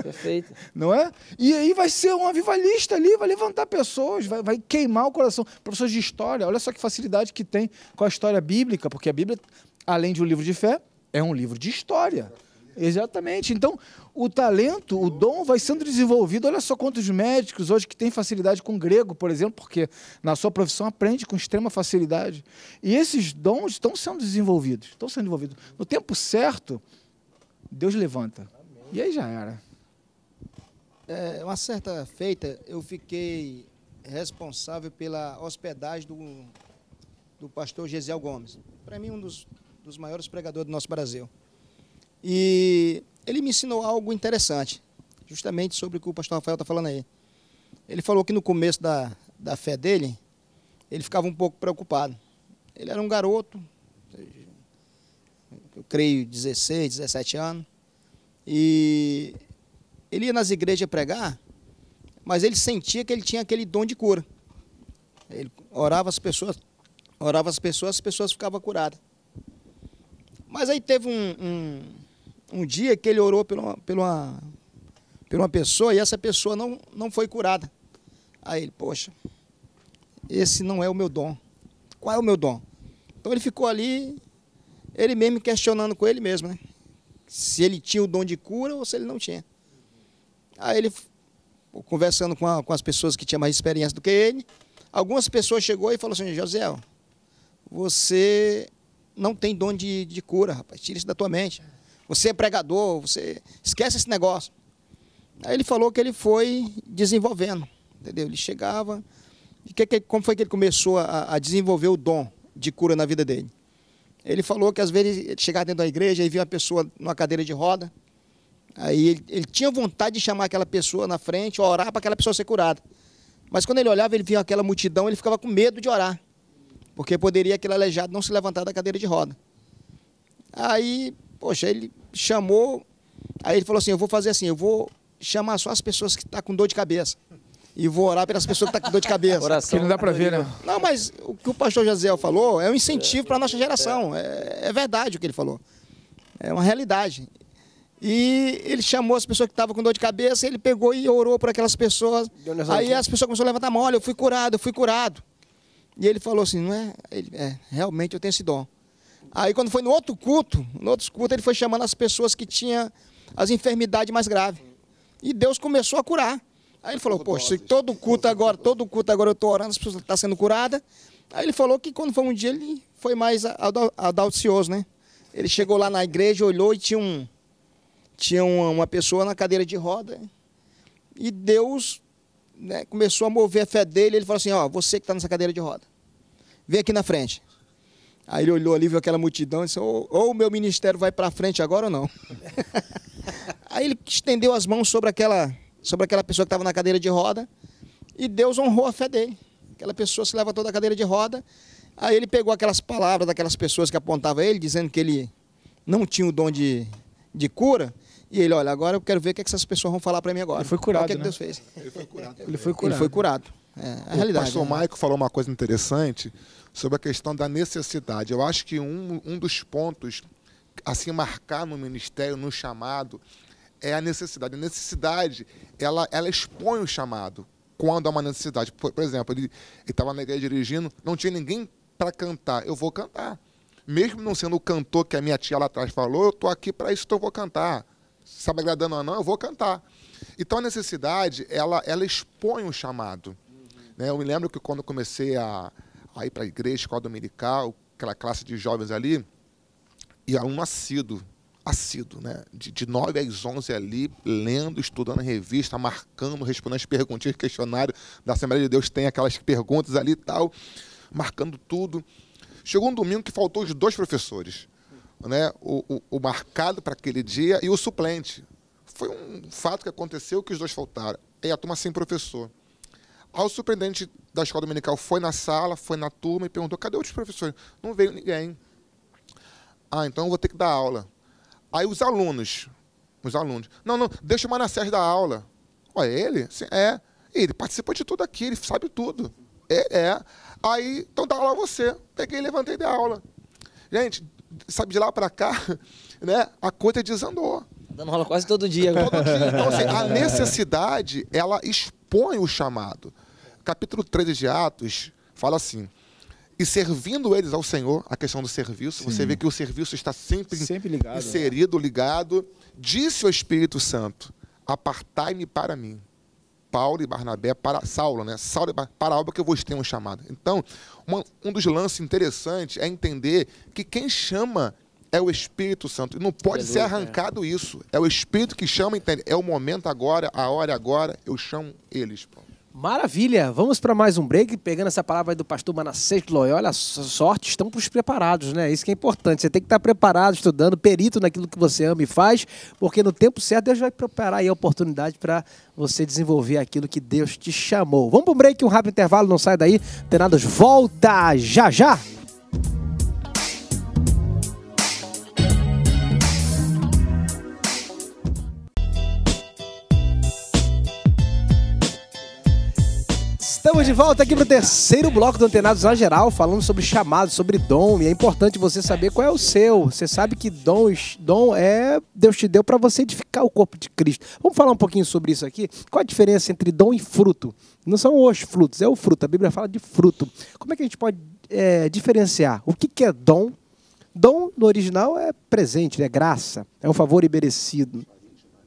Perfeito. Não é? E aí vai ser um avivalista ali, vai levantar pessoas, vai, vai queimar o coração. Professores de história, olha só que facilidade que tem com a história bíblica, porque a Bíblia, além de um livro de fé, é um livro de história. Exatamente. Então, o talento, o dom vai sendo desenvolvido. Olha só quantos médicos hoje que têm facilidade com grego, por exemplo, porque na sua profissão aprende com extrema facilidade. E esses dons estão sendo desenvolvidos, estão sendo desenvolvidos. No tempo certo, Deus levanta. E aí já era. É, uma certa feita, eu fiquei responsável pela hospedagem do, do pastor Gesiel Gomes. Para mim, um dos, dos maiores pregadores do nosso Brasil. E ele me ensinou algo interessante, justamente sobre o que o pastor Rafael está falando aí. Ele falou que no começo da, da fé dele, ele ficava um pouco preocupado. Ele era um garoto, eu creio 16, 17 anos, e ele ia nas igrejas pregar, mas ele sentia que ele tinha aquele dom de cura. Ele orava as pessoas, orava as pessoas, as pessoas ficavam curadas. Mas aí teve um, um um dia que ele orou por uma, por uma, por uma pessoa e essa pessoa não, não foi curada. Aí ele, poxa, esse não é o meu dom. Qual é o meu dom? Então ele ficou ali, ele mesmo questionando com ele mesmo, né? Se ele tinha o dom de cura ou se ele não tinha. Aí ele, conversando com, a, com as pessoas que tinham mais experiência do que ele, algumas pessoas chegou e falou assim, José, você não tem dom de, de cura, rapaz, tira isso da tua mente você é pregador, você esquece esse negócio. Aí ele falou que ele foi desenvolvendo, entendeu? Ele chegava, e que, que, como foi que ele começou a, a, desenvolver o dom de cura na vida dele? Ele falou que às vezes ele chegava dentro da igreja e via uma pessoa numa cadeira de roda, aí ele, ele tinha vontade de chamar aquela pessoa na frente, orar para aquela pessoa ser curada. Mas quando ele olhava, ele via aquela multidão, ele ficava com medo de orar, porque poderia aquele aleijado não se levantar da cadeira de roda. Aí Poxa, ele chamou, aí ele falou assim: eu vou fazer assim, eu vou chamar só as pessoas que estão tá com dor de cabeça. E vou orar pelas pessoas que estão tá com dor de cabeça. Oração. Que não dá para ver, né? Não, mas o que o pastor José falou é um incentivo é. para a nossa geração. É. é, é verdade o que ele falou. É uma realidade. E ele chamou as pessoas que estavam com dor de cabeça, ele pegou e orou por aquelas pessoas. Aí as pessoas começaram a levantar a mão, olha, eu fui curado, eu fui curado. E ele falou assim, não é? Ele, é realmente eu tenho esse dom. Aí quando foi no outro culto, no outro culto, ele foi chamando as pessoas que tinham as enfermidades mais graves. E Deus começou a curar. Aí ele falou, poxa, todo culto agora, todo culto agora eu estou orando, as pessoas estão tá sendo curadas. Aí ele falou que quando foi um dia ele foi mais audacioso, né? Ele chegou lá na igreja, olhou e tinha, um, tinha uma, pessoa na cadeira de roda. E Deus né, começou a mover a fé dele. Ele falou assim, ó, você que está nessa cadeira de roda, vem aqui na frente. Aí ele olhou ali, viu aquela multidão e disse: ou, o meu ministério vai para frente agora ou não. Aí ele estendeu as mãos sobre aquela, sobre aquela pessoa que estava na cadeira de roda e Deus honrou a fé dele. Aquela pessoa se levantou da cadeira de roda. Aí ele pegou aquelas palavras daquelas pessoas que apontavam ele, dizendo que ele não tinha o dom de, de cura. E ele, olha, agora eu quero ver o que, é que essas pessoas vão falar para mim agora. Ele foi curado. O que, é que né? Deus fez? Ele foi curado. Ele foi curado. Ele foi curado. É, a o realidade. pastor né? Maico falou uma coisa interessante sobre a questão da necessidade. Eu acho que um, um dos pontos assim marcar no ministério, no chamado, é a necessidade. A necessidade, ela, ela expõe o chamado quando há uma necessidade. Por, por exemplo, ele estava na igreja dirigindo, não tinha ninguém para cantar. Eu vou cantar. Mesmo não sendo o cantor que a minha tia lá atrás falou, eu estou aqui para isso, então eu vou cantar. Sabe agradando ou não, eu vou cantar. Então a necessidade, ela, ela expõe o chamado. Uhum. Né? Eu me lembro que quando comecei a, aí para a igreja, escola dominical, aquela classe de jovens ali, e aluno assíduo, assíduo, né? De, de 9 às 11 ali, lendo, estudando a revista, marcando, respondendo as perguntinhas, questionário da Assembleia de Deus, tem aquelas perguntas ali e tal, marcando tudo. Chegou um domingo que faltou os dois professores, né? O, o, o marcado para aquele dia e o suplente. Foi um fato que aconteceu que os dois faltaram. aí a turma sem professor. Aí o superintendente da escola dominical foi na sala, foi na turma e perguntou: cadê outros professores? Não veio ninguém. Ah, então eu vou ter que dar aula. Aí os alunos, os alunos, não, não, deixa o Manassés dar aula. Ó, ele? Sim, é. Ele participou de tudo aqui, ele sabe tudo. É, é. Aí, então dá aula a você. Peguei, levantei dei aula. Gente, sabe, de lá para cá, né, a coisa desandou. Dando aula quase todo dia. Todo dia. Então, assim, a necessidade, ela expõe propõe o chamado. Capítulo 13 de Atos fala assim: e servindo eles ao Senhor, a questão do serviço, Sim. você vê que o serviço está sempre, sempre ligado, né? inserido, né? ligado. Disse o Espírito Santo: apartai-me para mim. Paulo e Barnabé para Saulo, né? Saulo para algo que eu vos tenho chamado. Então, uma, um dos lances interessantes é entender que quem chama é o Espírito Santo. Não pode ser arrancado é. isso. É o Espírito que chama, entende? É o momento agora, a hora agora, eu chamo eles, Maravilha! Vamos para mais um break, pegando essa palavra do pastor Manassés Loyola. Sorte, estamos preparados, né? Isso que é importante. Você tem que estar preparado, estudando, perito naquilo que você ama e faz, porque no tempo certo Deus vai preparar aí a oportunidade para você desenvolver aquilo que Deus te chamou. Vamos para um break, um rápido intervalo, não sai daí. Tenados, volta já já! Estamos de volta aqui para o terceiro bloco do Antenados na Geral, falando sobre chamado, sobre dom. E é importante você saber qual é o seu. Você sabe que dom, dom é Deus te deu para você edificar o corpo de Cristo. Vamos falar um pouquinho sobre isso aqui? Qual a diferença entre dom e fruto? Não são os frutos, é o fruto. A Bíblia fala de fruto. Como é que a gente pode é, diferenciar o que, é dom? Dom no original é presente, é graça, é um favor imerecido.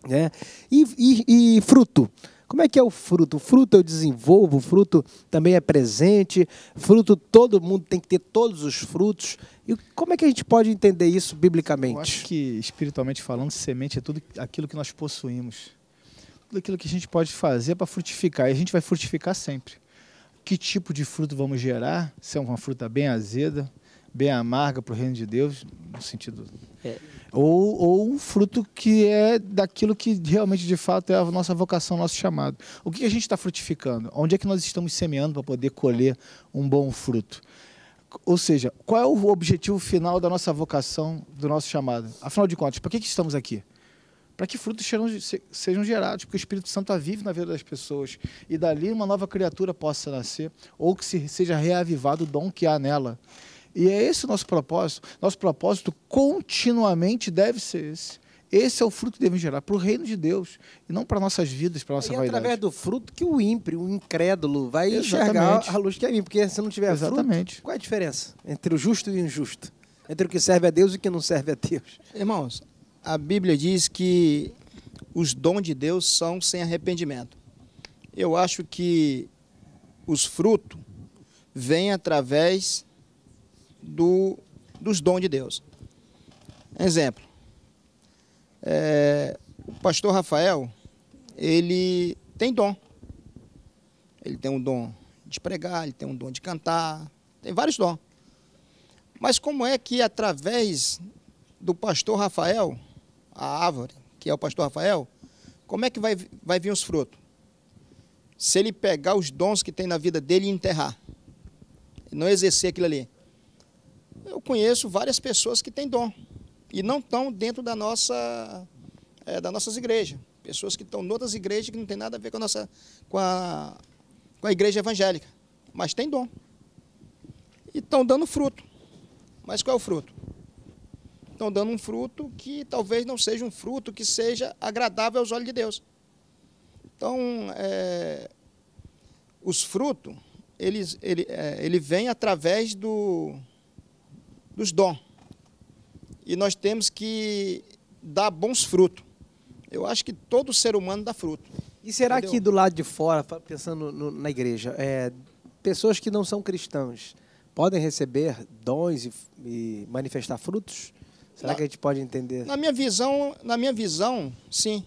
Né? E, e, e fruto? Como é que é o fruto? O fruto eu desenvolvo, o fruto também é presente, fruto todo mundo tem que ter todos os frutos. E como é que a gente pode entender isso biblicamente? Eu acho que, espiritualmente falando, semente é tudo aquilo que nós possuímos. Tudo aquilo que a gente pode fazer para frutificar. E a gente vai frutificar sempre. Que tipo de fruto vamos gerar? Se é uma fruta bem azeda, bem amarga para o reino de Deus, no sentido. É. Ou, ou um fruto que é daquilo que realmente de fato é a nossa vocação, nosso chamado. O que a gente está frutificando? Onde é que nós estamos semeando para poder colher um bom fruto? Ou seja, qual é o objetivo final da nossa vocação, do nosso chamado? Afinal de contas, para que, que estamos aqui? para que frutos sejam, gerados, porque o Espírito Santo tá vive na vida das pessoas e dali uma nova criatura possa nascer ou que se, seja reavivado o dom que há nela. E é esse o nosso propósito. Nosso propósito continuamente deve ser esse. Esse é o fruto que devemos gerar para o reino de Deus e não para nossas vidas, para nossa e vaidade. É através do fruto que o ímpio, o incrédulo, vai Exatamente. enxergar a luz que é mim, porque se não tiver Exatamente. fruto, qual é a diferença entre o justo e o injusto? Entre o que serve a Deus e o que não serve a Deus? Irmãos, a Bíblia diz que os dons de Deus são sem arrependimento. Eu acho que os frutos vêm através do, dos dons de Deus. Exemplo, é, o pastor Rafael, ele tem dom. Ele tem um dom de pregar, ele tem um dom de cantar, tem vários dons. Mas como é que através do pastor Rafael, a árvore, que é o pastor Rafael, como é que vai, vai vir os frutos? Se ele pegar os dons que tem na vida dele e enterrar, não exercer aquilo ali eu conheço várias pessoas que têm dom e não estão dentro da nossa, é, eh, das nossas igrejas. Pessoas que estão em outras igrejas que não tem nada a ver com a nossa, com a, com a igreja evangélica, mas tem dom. E estão dando fruto. Mas qual é o fruto? Estão dando um fruto que talvez não seja um fruto que seja agradável aos olhos de Deus. Então, é, os frutos, eles, ele, é, ele vem através do, dos dons. E nós temos que dar bons frutos. Eu acho que todo ser humano dá fruto. E será entendeu? que do lado de fora, pensando no, na igreja, é, pessoas que não são cristãs podem receber dons e, e manifestar frutos? Será na, que a gente pode entender? Na minha visão, na minha visão, sim.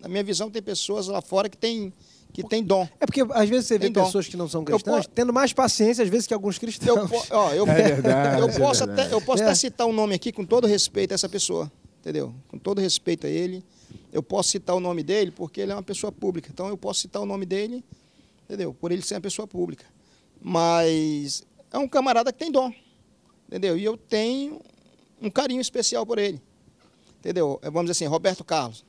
Na minha visão tem pessoas lá fora que têm que tem dom. É porque às vezes você tem vê dom. pessoas que não são cristãs tendo mais paciência às vezes que alguns cristãos. Eu, é eu, é verdade, eu posso, é até, eu posso é. até citar um nome aqui com todo respeito a essa pessoa, entendeu? Com todo respeito a ele, eu posso citar o nome dele porque ele é uma pessoa pública. Então eu posso citar o nome dele, entendeu? Por ele ser uma pessoa pública. Mas é um camarada que tem dom, entendeu? E eu tenho um carinho especial por ele, entendeu? É, vamos dizer assim, Roberto Carlos.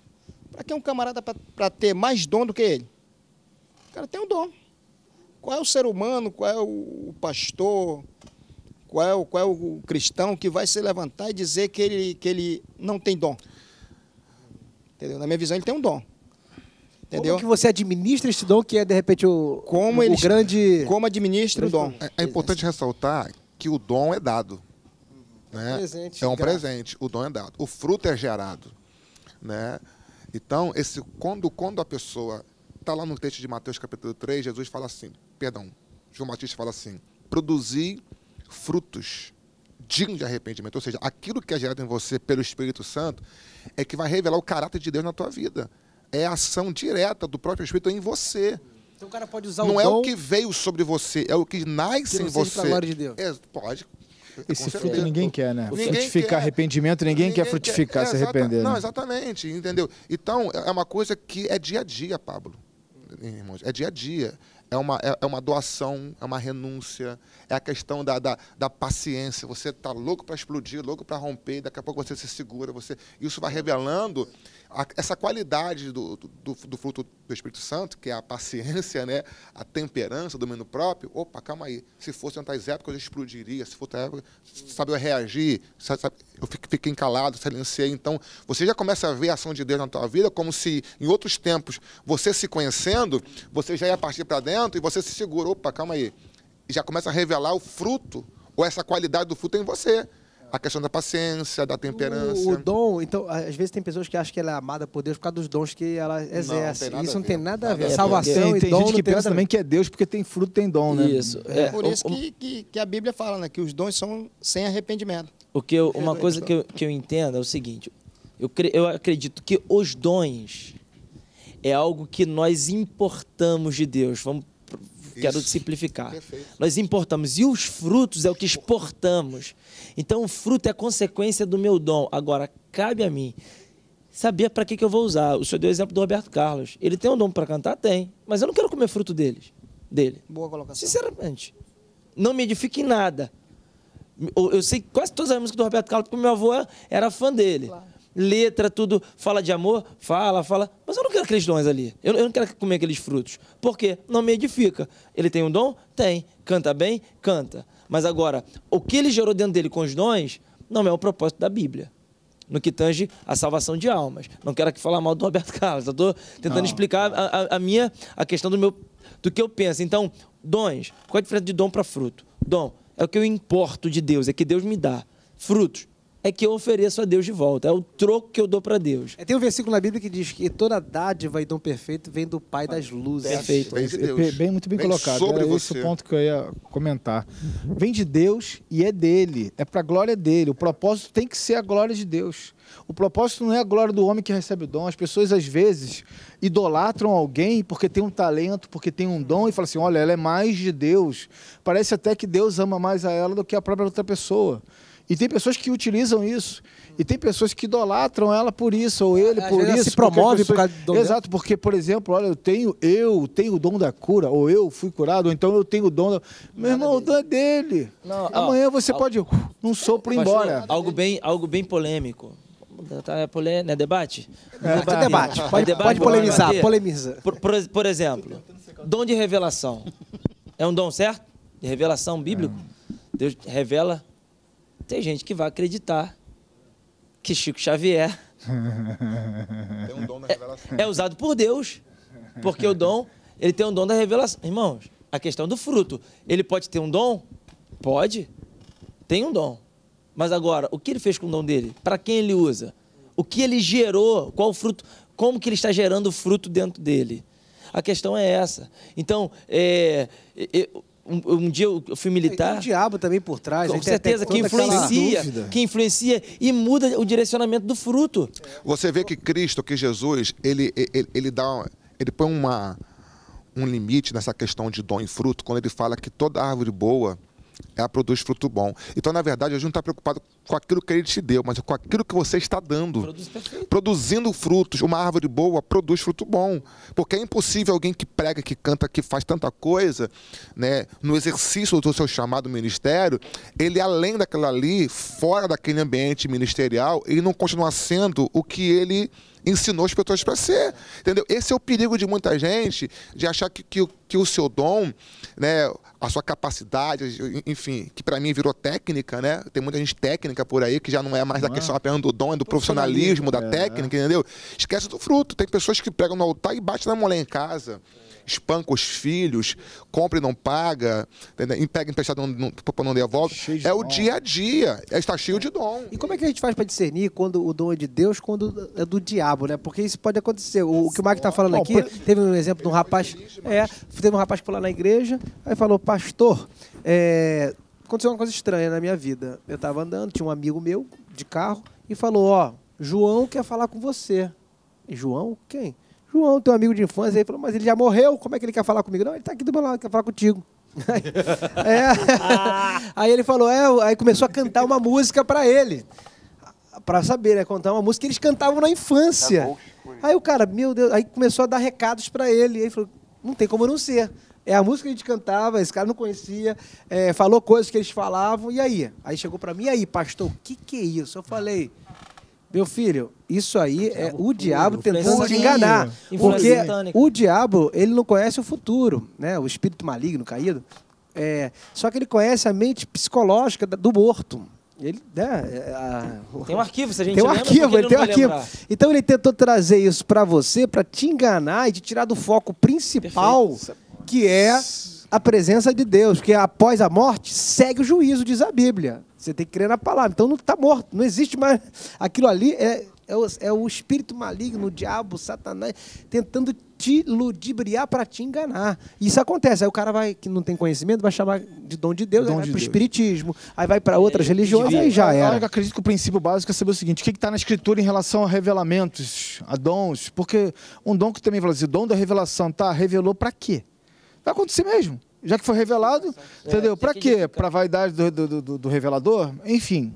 Para que um camarada para ter mais dom do que ele? O cara tem um dom. Qual é o ser humano, qual é o pastor, qual é o, qual é o cristão que vai se levantar e dizer que ele, que ele não tem dom? Entendeu? Na minha visão, ele tem um dom. Entendeu? Como que você administra esse dom que é, de repente, o, como o, grande... Como administra o dom. É, é importante ressaltar que o dom é dado. Né? Presente, é um graças. presente, o dom é dado. O fruto é gerado. Né? Então, esse, quando, quando a pessoa está lá no texto de Mateus capítulo 3, Jesus fala assim, perdão, João Batista fala assim, produzir frutos dignos de arrependimento, ou seja, aquilo que é gerado em você pelo Espírito Santo é que vai revelar o caráter de Deus na tua vida. É a ação direta do próprio Espírito em você. Então o cara pode usar não o Não é o que veio sobre você, é o que nasce que em você. glória de Deus. É, pode. Esse fruto ninguém quer, né? Ninguém frutificar quer. arrependimento, ninguém, ninguém quer frutificar, quer. É, se arrepender. Né? Não, né? exatamente, entendeu? Então, é uma coisa que é dia a dia, Pablo irmãos, é dia a dia. É uma, é, é, uma doação, é uma renúncia, é a questão da, da, da paciência. Você está louco para explodir, louco para romper, daqui a pouco você se segura. Você... Isso vai revelando a, essa qualidade do, do, do, fruto do Espírito Santo, que é a paciência, né, a temperança, o domínio próprio, opa, calma aí, se fosse em tais épocas eu explodiria, se fosse época, sabe, eu reagir, sabe, sabe, eu fiquei encalado, silenciei. Então, você já começa a ver a ação de Deus na tua vida, como se em outros tempos, você se conhecendo, você já ia partir para dentro e você se segura, opa, calma aí. E já começa a revelar o fruto, ou essa qualidade do fruto em você a questão da paciência, da temperança. O, o, dom, então, às vezes tem pessoas que acham que ela é amada por Deus por causa dos dons que ela exerce. Não, Isso não tem nada a ver. Nada Salvação e tem dom gente que pensa também que é Deus porque tem fruto, tem dom, né? Isso. É, é por isso o, que, que, que, a Bíblia fala, né? Que os dons são sem arrependimento. O que eu, uma coisa que eu, que eu entendo é o seguinte: eu, cre, eu acredito que os dons é algo que nós importamos de Deus. Vamos isso. Quero simplificar. Perfeito. Nós importamos e os frutos é o que exportamos. Então, o fruto é a consequência do meu dom. Agora, cabe a mim saber para que, que eu vou usar. O senhor deu o exemplo do Roberto Carlos. Ele tem um dom para cantar? Tem. Mas eu não quero comer fruto deles, dele. Boa colocação. Sinceramente. Não me edifique em nada. Eu, eu sei quase todas as músicas do Roberto Carlos, porque meu avô era fã dele. Claro letra, tudo, fala de amor, fala, fala. Mas eu não quero aqueles dons ali. Eu, eu não quero comer aqueles frutos. Por quê? Não me edifica. Ele tem um dom? Tem. Canta bem? Canta. Mas agora, o que ele gerou dentro dele com os dons não é o propósito da Bíblia no que tange a salvação de almas. Não quero aqui falar mal do Roberto Carlos, eu estou tentando não, explicar não. A, a, minha a questão do meu do que eu penso. Então, dons, qual a diferença de dom para fruto? Dom é o que eu importo de Deus, é que Deus me dá. Frutos é que eu ofereço a Deus de volta. É o troco que eu dou para Deus. É, tem um versículo na Bíblia que diz que toda dádiva e dom perfeito vem do Pai das luzes. Perfeito. Vem de é Deus. Bem, muito bem vem colocado. Sobre né? é Era você. esse o ponto que eu ia comentar. Vem de Deus e é dele. É para a glória dele. O propósito tem que ser a glória de Deus. O propósito não é a glória do homem que recebe o dom. As pessoas, às vezes, idolatram alguém porque tem um talento, porque tem um dom, e falam assim: olha, ela é mais de Deus. Parece até que Deus ama mais a ela do que a própria outra pessoa. E tem pessoas que utilizam isso. E tem pessoas que idolatram ela por isso, ou ele é, por isso. se promove pessoas... por causa do dom Exato, dela. porque, por exemplo, olha, eu tenho, eu tenho o dom da cura, ou eu fui curado, ou então eu tenho o dom da. Meu irmão, o dom é dele. Não, Amanhã ó, você pode. Uh, não sopro embora. Algo bem, algo bem polêmico. Tá, é polê... é debate? É, debate. É debate. Pode, é debate, pode polemizar, polemiza. Por, por, por, exemplo, dom de revelação. É um dom certo? De revelação bíblico? É. Deus revela tem gente que vai acreditar que Chico Xavier um é, é, usado por Deus, porque o dom, ele tem um dom da revelação. Irmãos, a questão do fruto, ele pode ter um dom? Pode, tem um dom. Mas agora, o que ele fez com o dom dele? Para quem ele usa? O que ele gerou? Qual o fruto? Como que ele está gerando o fruto dentro dele? A questão é essa. Então, é, é, é um, um, dia eu fui militar. Tem um diabo também por trás. Com certeza, que influencia, que influencia e muda o direcionamento do fruto. Você vê que Cristo, que Jesus, ele, ele, ele dá, ele põe uma, um limite nessa questão de dom e fruto quando ele fala que toda árvore boa ela produz fruto bom. Então, na verdade, gente não está preocupado com aquilo que ele te deu, mas com aquilo que você está dando. Produzindo frutos. Uma árvore boa produz fruto bom. Porque é impossível alguém que prega, que canta, que faz tanta coisa, né, no exercício do seu chamado ministério, ele além daquela ali, fora daquele ambiente ministerial, ele não continua sendo o que ele ensinou as pessoas para ser. Entendeu? Esse é o perigo de muita gente, de achar que, que, que o seu dom, né, a sua capacidade, enfim, que para mim virou técnica, né? Tem muita gente técnica por aí que já não é mais da questão é? apenas do dom, é do profissionalismo, da é. técnica, entendeu? Esquece do fruto. Tem pessoas que pegam no altar e batem na mulher em casa espanca os filhos, compra e não paga, pega emprestado para não devolve. É o dia a dia, é, está cheio é. de dom. E como é que a gente faz para discernir quando o dom é de Deus, quando é do diabo? brabo, né? Porque isso pode acontecer. O, o que o Mike está falando aqui, teve um exemplo de um rapaz. É, teve um rapaz que foi lá na igreja, aí falou, pastor, é, aconteceu uma coisa estranha na minha vida. Eu estava andando, tinha um amigo meu de carro, e falou, ó, João quer falar com você. E João? Quem? João, teu amigo de infância, ele falou, mas ele já morreu, como é que ele quer falar comigo? Não, ele está aqui do meu lado, quer falar contigo. é. Aí ele falou, é, aí começou a cantar uma música para ele para saber, né? Contar uma música que eles cantavam na infância. aí o cara, meu Deus, aí começou a dar recados para ele. Aí falou, não tem como não ser. É a música que a gente cantava, esse cara não conhecia, é, falou coisas que eles falavam, e aí? Aí chegou para mim, e aí, pastor, o que, que é isso? Eu falei, meu filho, isso aí o é o diabo puro, tentando te enganar. Porque o diabo, ele não conhece o futuro, né? O espírito maligno, caído. É, só que ele conhece a mente psicológica do morto. Ele, né, é, a... Tem um arquivo, se a gente Tem um lembra, arquivo, ele tem um arquivo. Lembrar. Então ele tentou trazer isso para você, para te enganar e te tirar do foco principal, Perfeito. que é a presença de Deus, porque após a morte segue o juízo, diz a Bíblia. Você tem que crer na palavra. Então não está morto, não existe mais. Aquilo ali é, é o, é o espírito maligno, o diabo, o Satanás, tentando te ludibriar para te enganar. Isso acontece. Aí o cara vai, que não tem conhecimento, vai chamar de dom de Deus, dom aí vai para o espiritismo, aí vai para outras é, religiões, aí já era. Eu acredito que o princípio básico é saber o seguinte: o que está na escritura em relação a revelamentos, a dons? Porque um dom que também fala assim, dom da revelação, tá? Revelou para quê? Vai acontecer mesmo. Já que foi revelado, é, entendeu? Para quê? Para vaidade do do, do, do revelador? Enfim,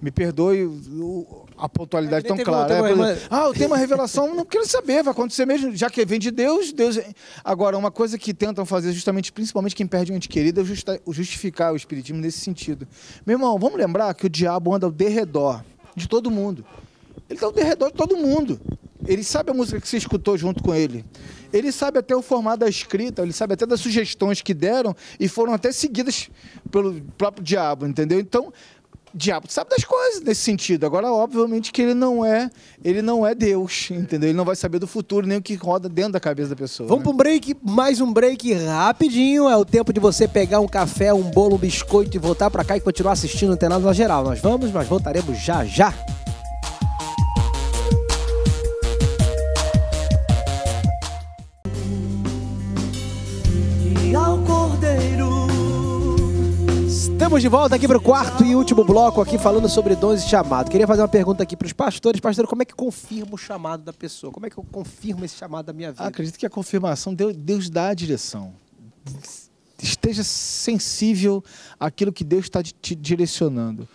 me perdoe o, a pontualidade tão clara. É, uma... Ah, o tema revelação, não quero saber, vai acontecer mesmo, já que é- vem de Deus, Deus. É- Agora, uma coisa que tentam fazer, justamente, principalmente quem perde um ente querido, é justificar o Espiritismo nesse sentido. Meu irmão, vamos lembrar que o diabo anda ao derredor de todo mundo. Ele está ao derredor de todo mundo. Ele sabe a música que você escutou junto com ele. Ele sabe até o formato da escrita, ele sabe até das sugestões que deram e foram até seguidas pelo próprio diabo, entendeu? Então, diabo sabe das coisas nesse sentido. Agora, obviamente que ele não é, ele não é Deus, entendeu? Ele não vai saber do futuro nem o que roda dentro da cabeça da pessoa. Vamos né? para um break, mais um break rapidinho. É o tempo de você pegar um café, um bolo, um biscoito e voltar para cá e continuar assistindo Antenado na Geral. Nós vamos, nós voltaremos já já. E ao cordeiro Estamos de volta aqui para o quarto e último bloco aqui falando sobre dons e chamado. Queria fazer uma pergunta aqui para os pastores. Pastor, como é que confirmo o chamado da pessoa? Como é que eu confirmo esse chamado da minha vida? Acredito que a confirmação, Deus dá a direção. Esteja sensível àquilo que Deus está te direcionando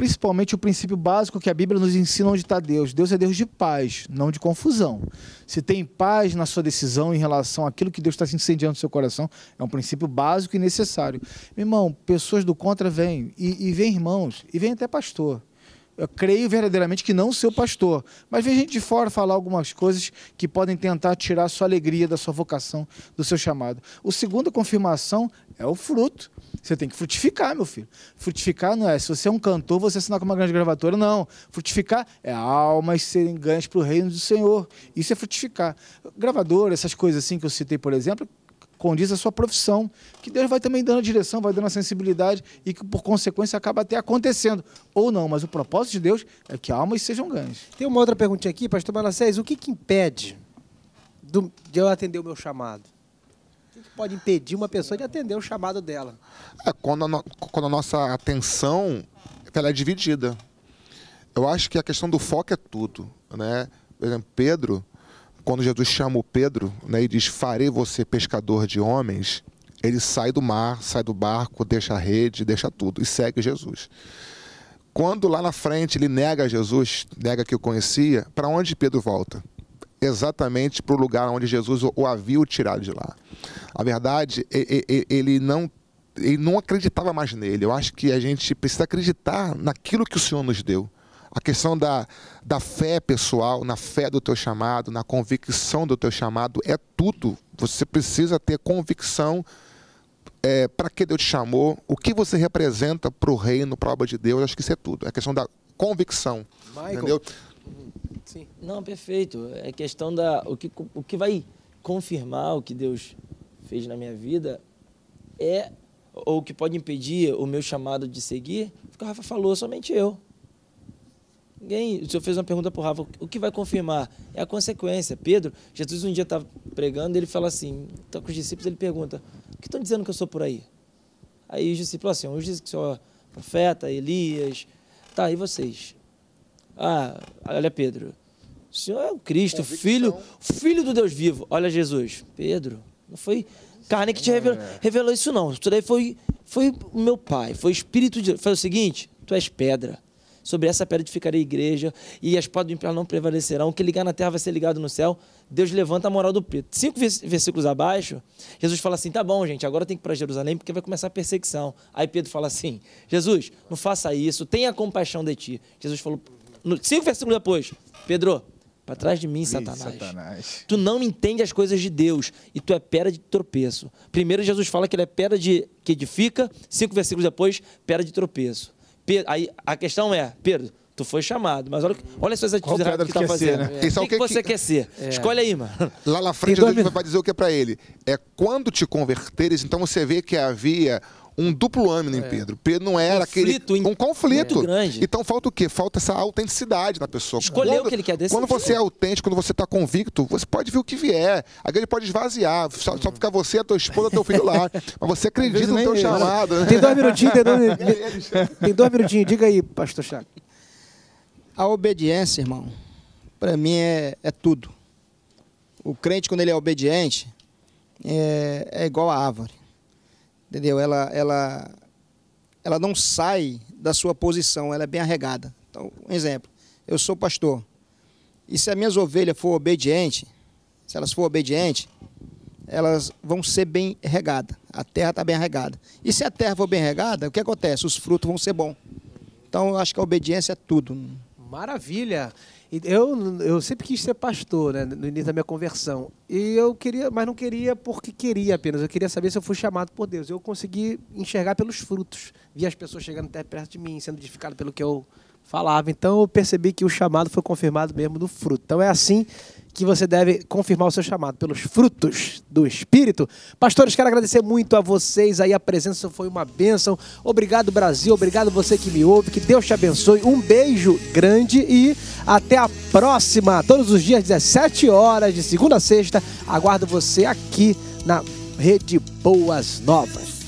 principalmente o princípio básico que a Bíblia nos ensina onde está Deus. Deus é Deus de paz, não de confusão. Se tem paz na sua decisão em relação àquilo que Deus está se incendiando no seu coração, é um princípio básico e necessário. irmão, pessoas do contra vêm, e, e vêm irmãos, e vêm até pastor eu creio verdadeiramente que não seu pastor, mas vem gente de fora falar algumas coisas que podem tentar tirar a sua alegria da sua vocação, do seu chamado. O segundo confirmação é o fruto. Você tem que frutificar, meu filho. Frutificar não é se você é um cantor, você assinar com uma grande gravadora não. Frutificar é almas serem ganhas para o reino do Senhor. Isso é frutificar. Gravador, essas coisas assim que eu citei, por exemplo, condiz à sua profissão. Que Deus vai também dando a direção, vai dando a sensibilidade e que, por consequência, acaba até acontecendo. Ou não, mas o propósito de Deus é que almas sejam ganhas. Tem uma outra perguntinha aqui, pastor Manassés. O que, que impede do, de eu atender o meu chamado? O que pode impedir uma pessoa de atender o chamado dela? É, quando, a no, quando a nossa atenção ela é dividida. Eu acho que a questão do foco é tudo. Né? Por exemplo, Pedro quando Jesus chama o Pedro né, e diz: Farei você pescador de homens, ele sai do mar, sai do barco, deixa a rede, deixa tudo e segue Jesus. Quando lá na frente ele nega Jesus, nega que o conhecia, para onde Pedro volta? Exatamente para o lugar onde Jesus o havia tirado de lá. A verdade, ele não, ele não acreditava mais nele. Eu acho que a gente precisa acreditar naquilo que o Senhor nos deu a questão da, da fé pessoal, na fé do teu chamado, na convicção do teu chamado, é tudo. Você precisa ter convicção é, para que Deus te chamou, o que você representa para o reino, para a obra de Deus, acho que isso é tudo. É questão da convicção. Michael. Entendeu? Sim. Não, perfeito. É questão da. O que, o que vai confirmar o que Deus fez na minha vida é. Ou o que pode impedir o meu chamado de seguir, o que o Rafa falou, somente eu. Ninguém, o senhor fez uma pergunta para o Rafa, o que vai confirmar? É a consequência. Pedro, Jesus um dia estava tá pregando, ele fala assim, está com os discípulos, ele pergunta, o que estão dizendo que eu sou por aí? Aí os discípulos, assim, uns dizem que o senhor é profeta, Elias, tá, e vocês? Ah, olha Pedro, o senhor é o Cristo, Convicção. filho, filho do Deus vivo. Olha Jesus, Pedro, não foi carne que te revelou, é. revelou isso não, isso daí foi, foi meu pai, foi o Espírito de Deus. Foi o seguinte, tu és pedra sobre essa pedra edificarei a igreja, e as portas do inferno não prevalecerão, o que ligar na terra vai ser ligado no céu, Deus levanta a moral do Pedro Cinco versículos abaixo, Jesus fala assim, tá bom gente, agora tem que ir para Jerusalém, porque vai começar a perseguição. Aí Pedro fala assim, Jesus, não faça isso, tenha compaixão de ti. Jesus falou, cinco versículos depois, Pedro, para trás de mim, Satanás. Satanás. Tu não entende as coisas de Deus e tu é pedra de tropeço. Primeiro Jesus fala que ele é pedra de que edifica, cinco versículos depois, pedra de tropeço. Pedro, aí a questão é, Pedro, tu foi chamado, mas olha, olha as suas atitudes erradas que, está tá fazendo. Ser, né? é. O que, que, você que... quer ser? É. Escolhe aí, mano. Lá na frente, Jesus vai dizer o que é para ele? É quando te converteres, então você vê que havia um duplo âmbito em é. Pedro. Pedro não era conflito aquele. Um conflito. Grande. Então falta o quê? Falta essa autenticidade da pessoa. Escolher quando, o que ele quer decidir. Quando você é autêntico, quando você está convicto, você pode ver o que vier. A igreja pode esvaziar, só, só ficar você, a tua esposa, teu filho lá. Mas você acredita no teu é. chamado. Né? Tem dois minutinhos, tem dois, tem dois minutinhos. Diga aí, pastor Chaco. A obediência, irmão, para mim é, é tudo. O crente, quando ele é obediente, é, é igual a árvore entendeu? Ela, ela, ela não sai da sua posição, ela é bem arregada. Então, um exemplo, eu sou pastor, e se as minhas ovelhas for obediente, se elas for obedientes, elas vão ser bem regadas. A terra está bem regada. E se a terra for bem regada, o que acontece? Os frutos vão ser bons. Então, eu acho que a obediência é tudo. Maravilha! Eu, eu sempre quis ser pastor, né, no início da minha conversão. E eu queria, mas não queria porque queria apenas. Eu queria saber se eu fui chamado por Deus. Eu consegui enxergar pelos frutos. Vi as pessoas chegando até perto de mim, sendo edificado pelo que eu falava. Então eu percebi que o chamado foi confirmado mesmo no fruto. Então é assim que você deve confirmar o seu chamado pelos frutos do Espírito. Pastores, quero agradecer muito a vocês aí, a presença foi uma bênção. Obrigado, Brasil, obrigado você que me ouve, que Deus te abençoe. Um beijo grande e até a próxima. Todos os dias, 17 horas, de segunda a sexta, aguardo você aqui na Rede Boas Novas.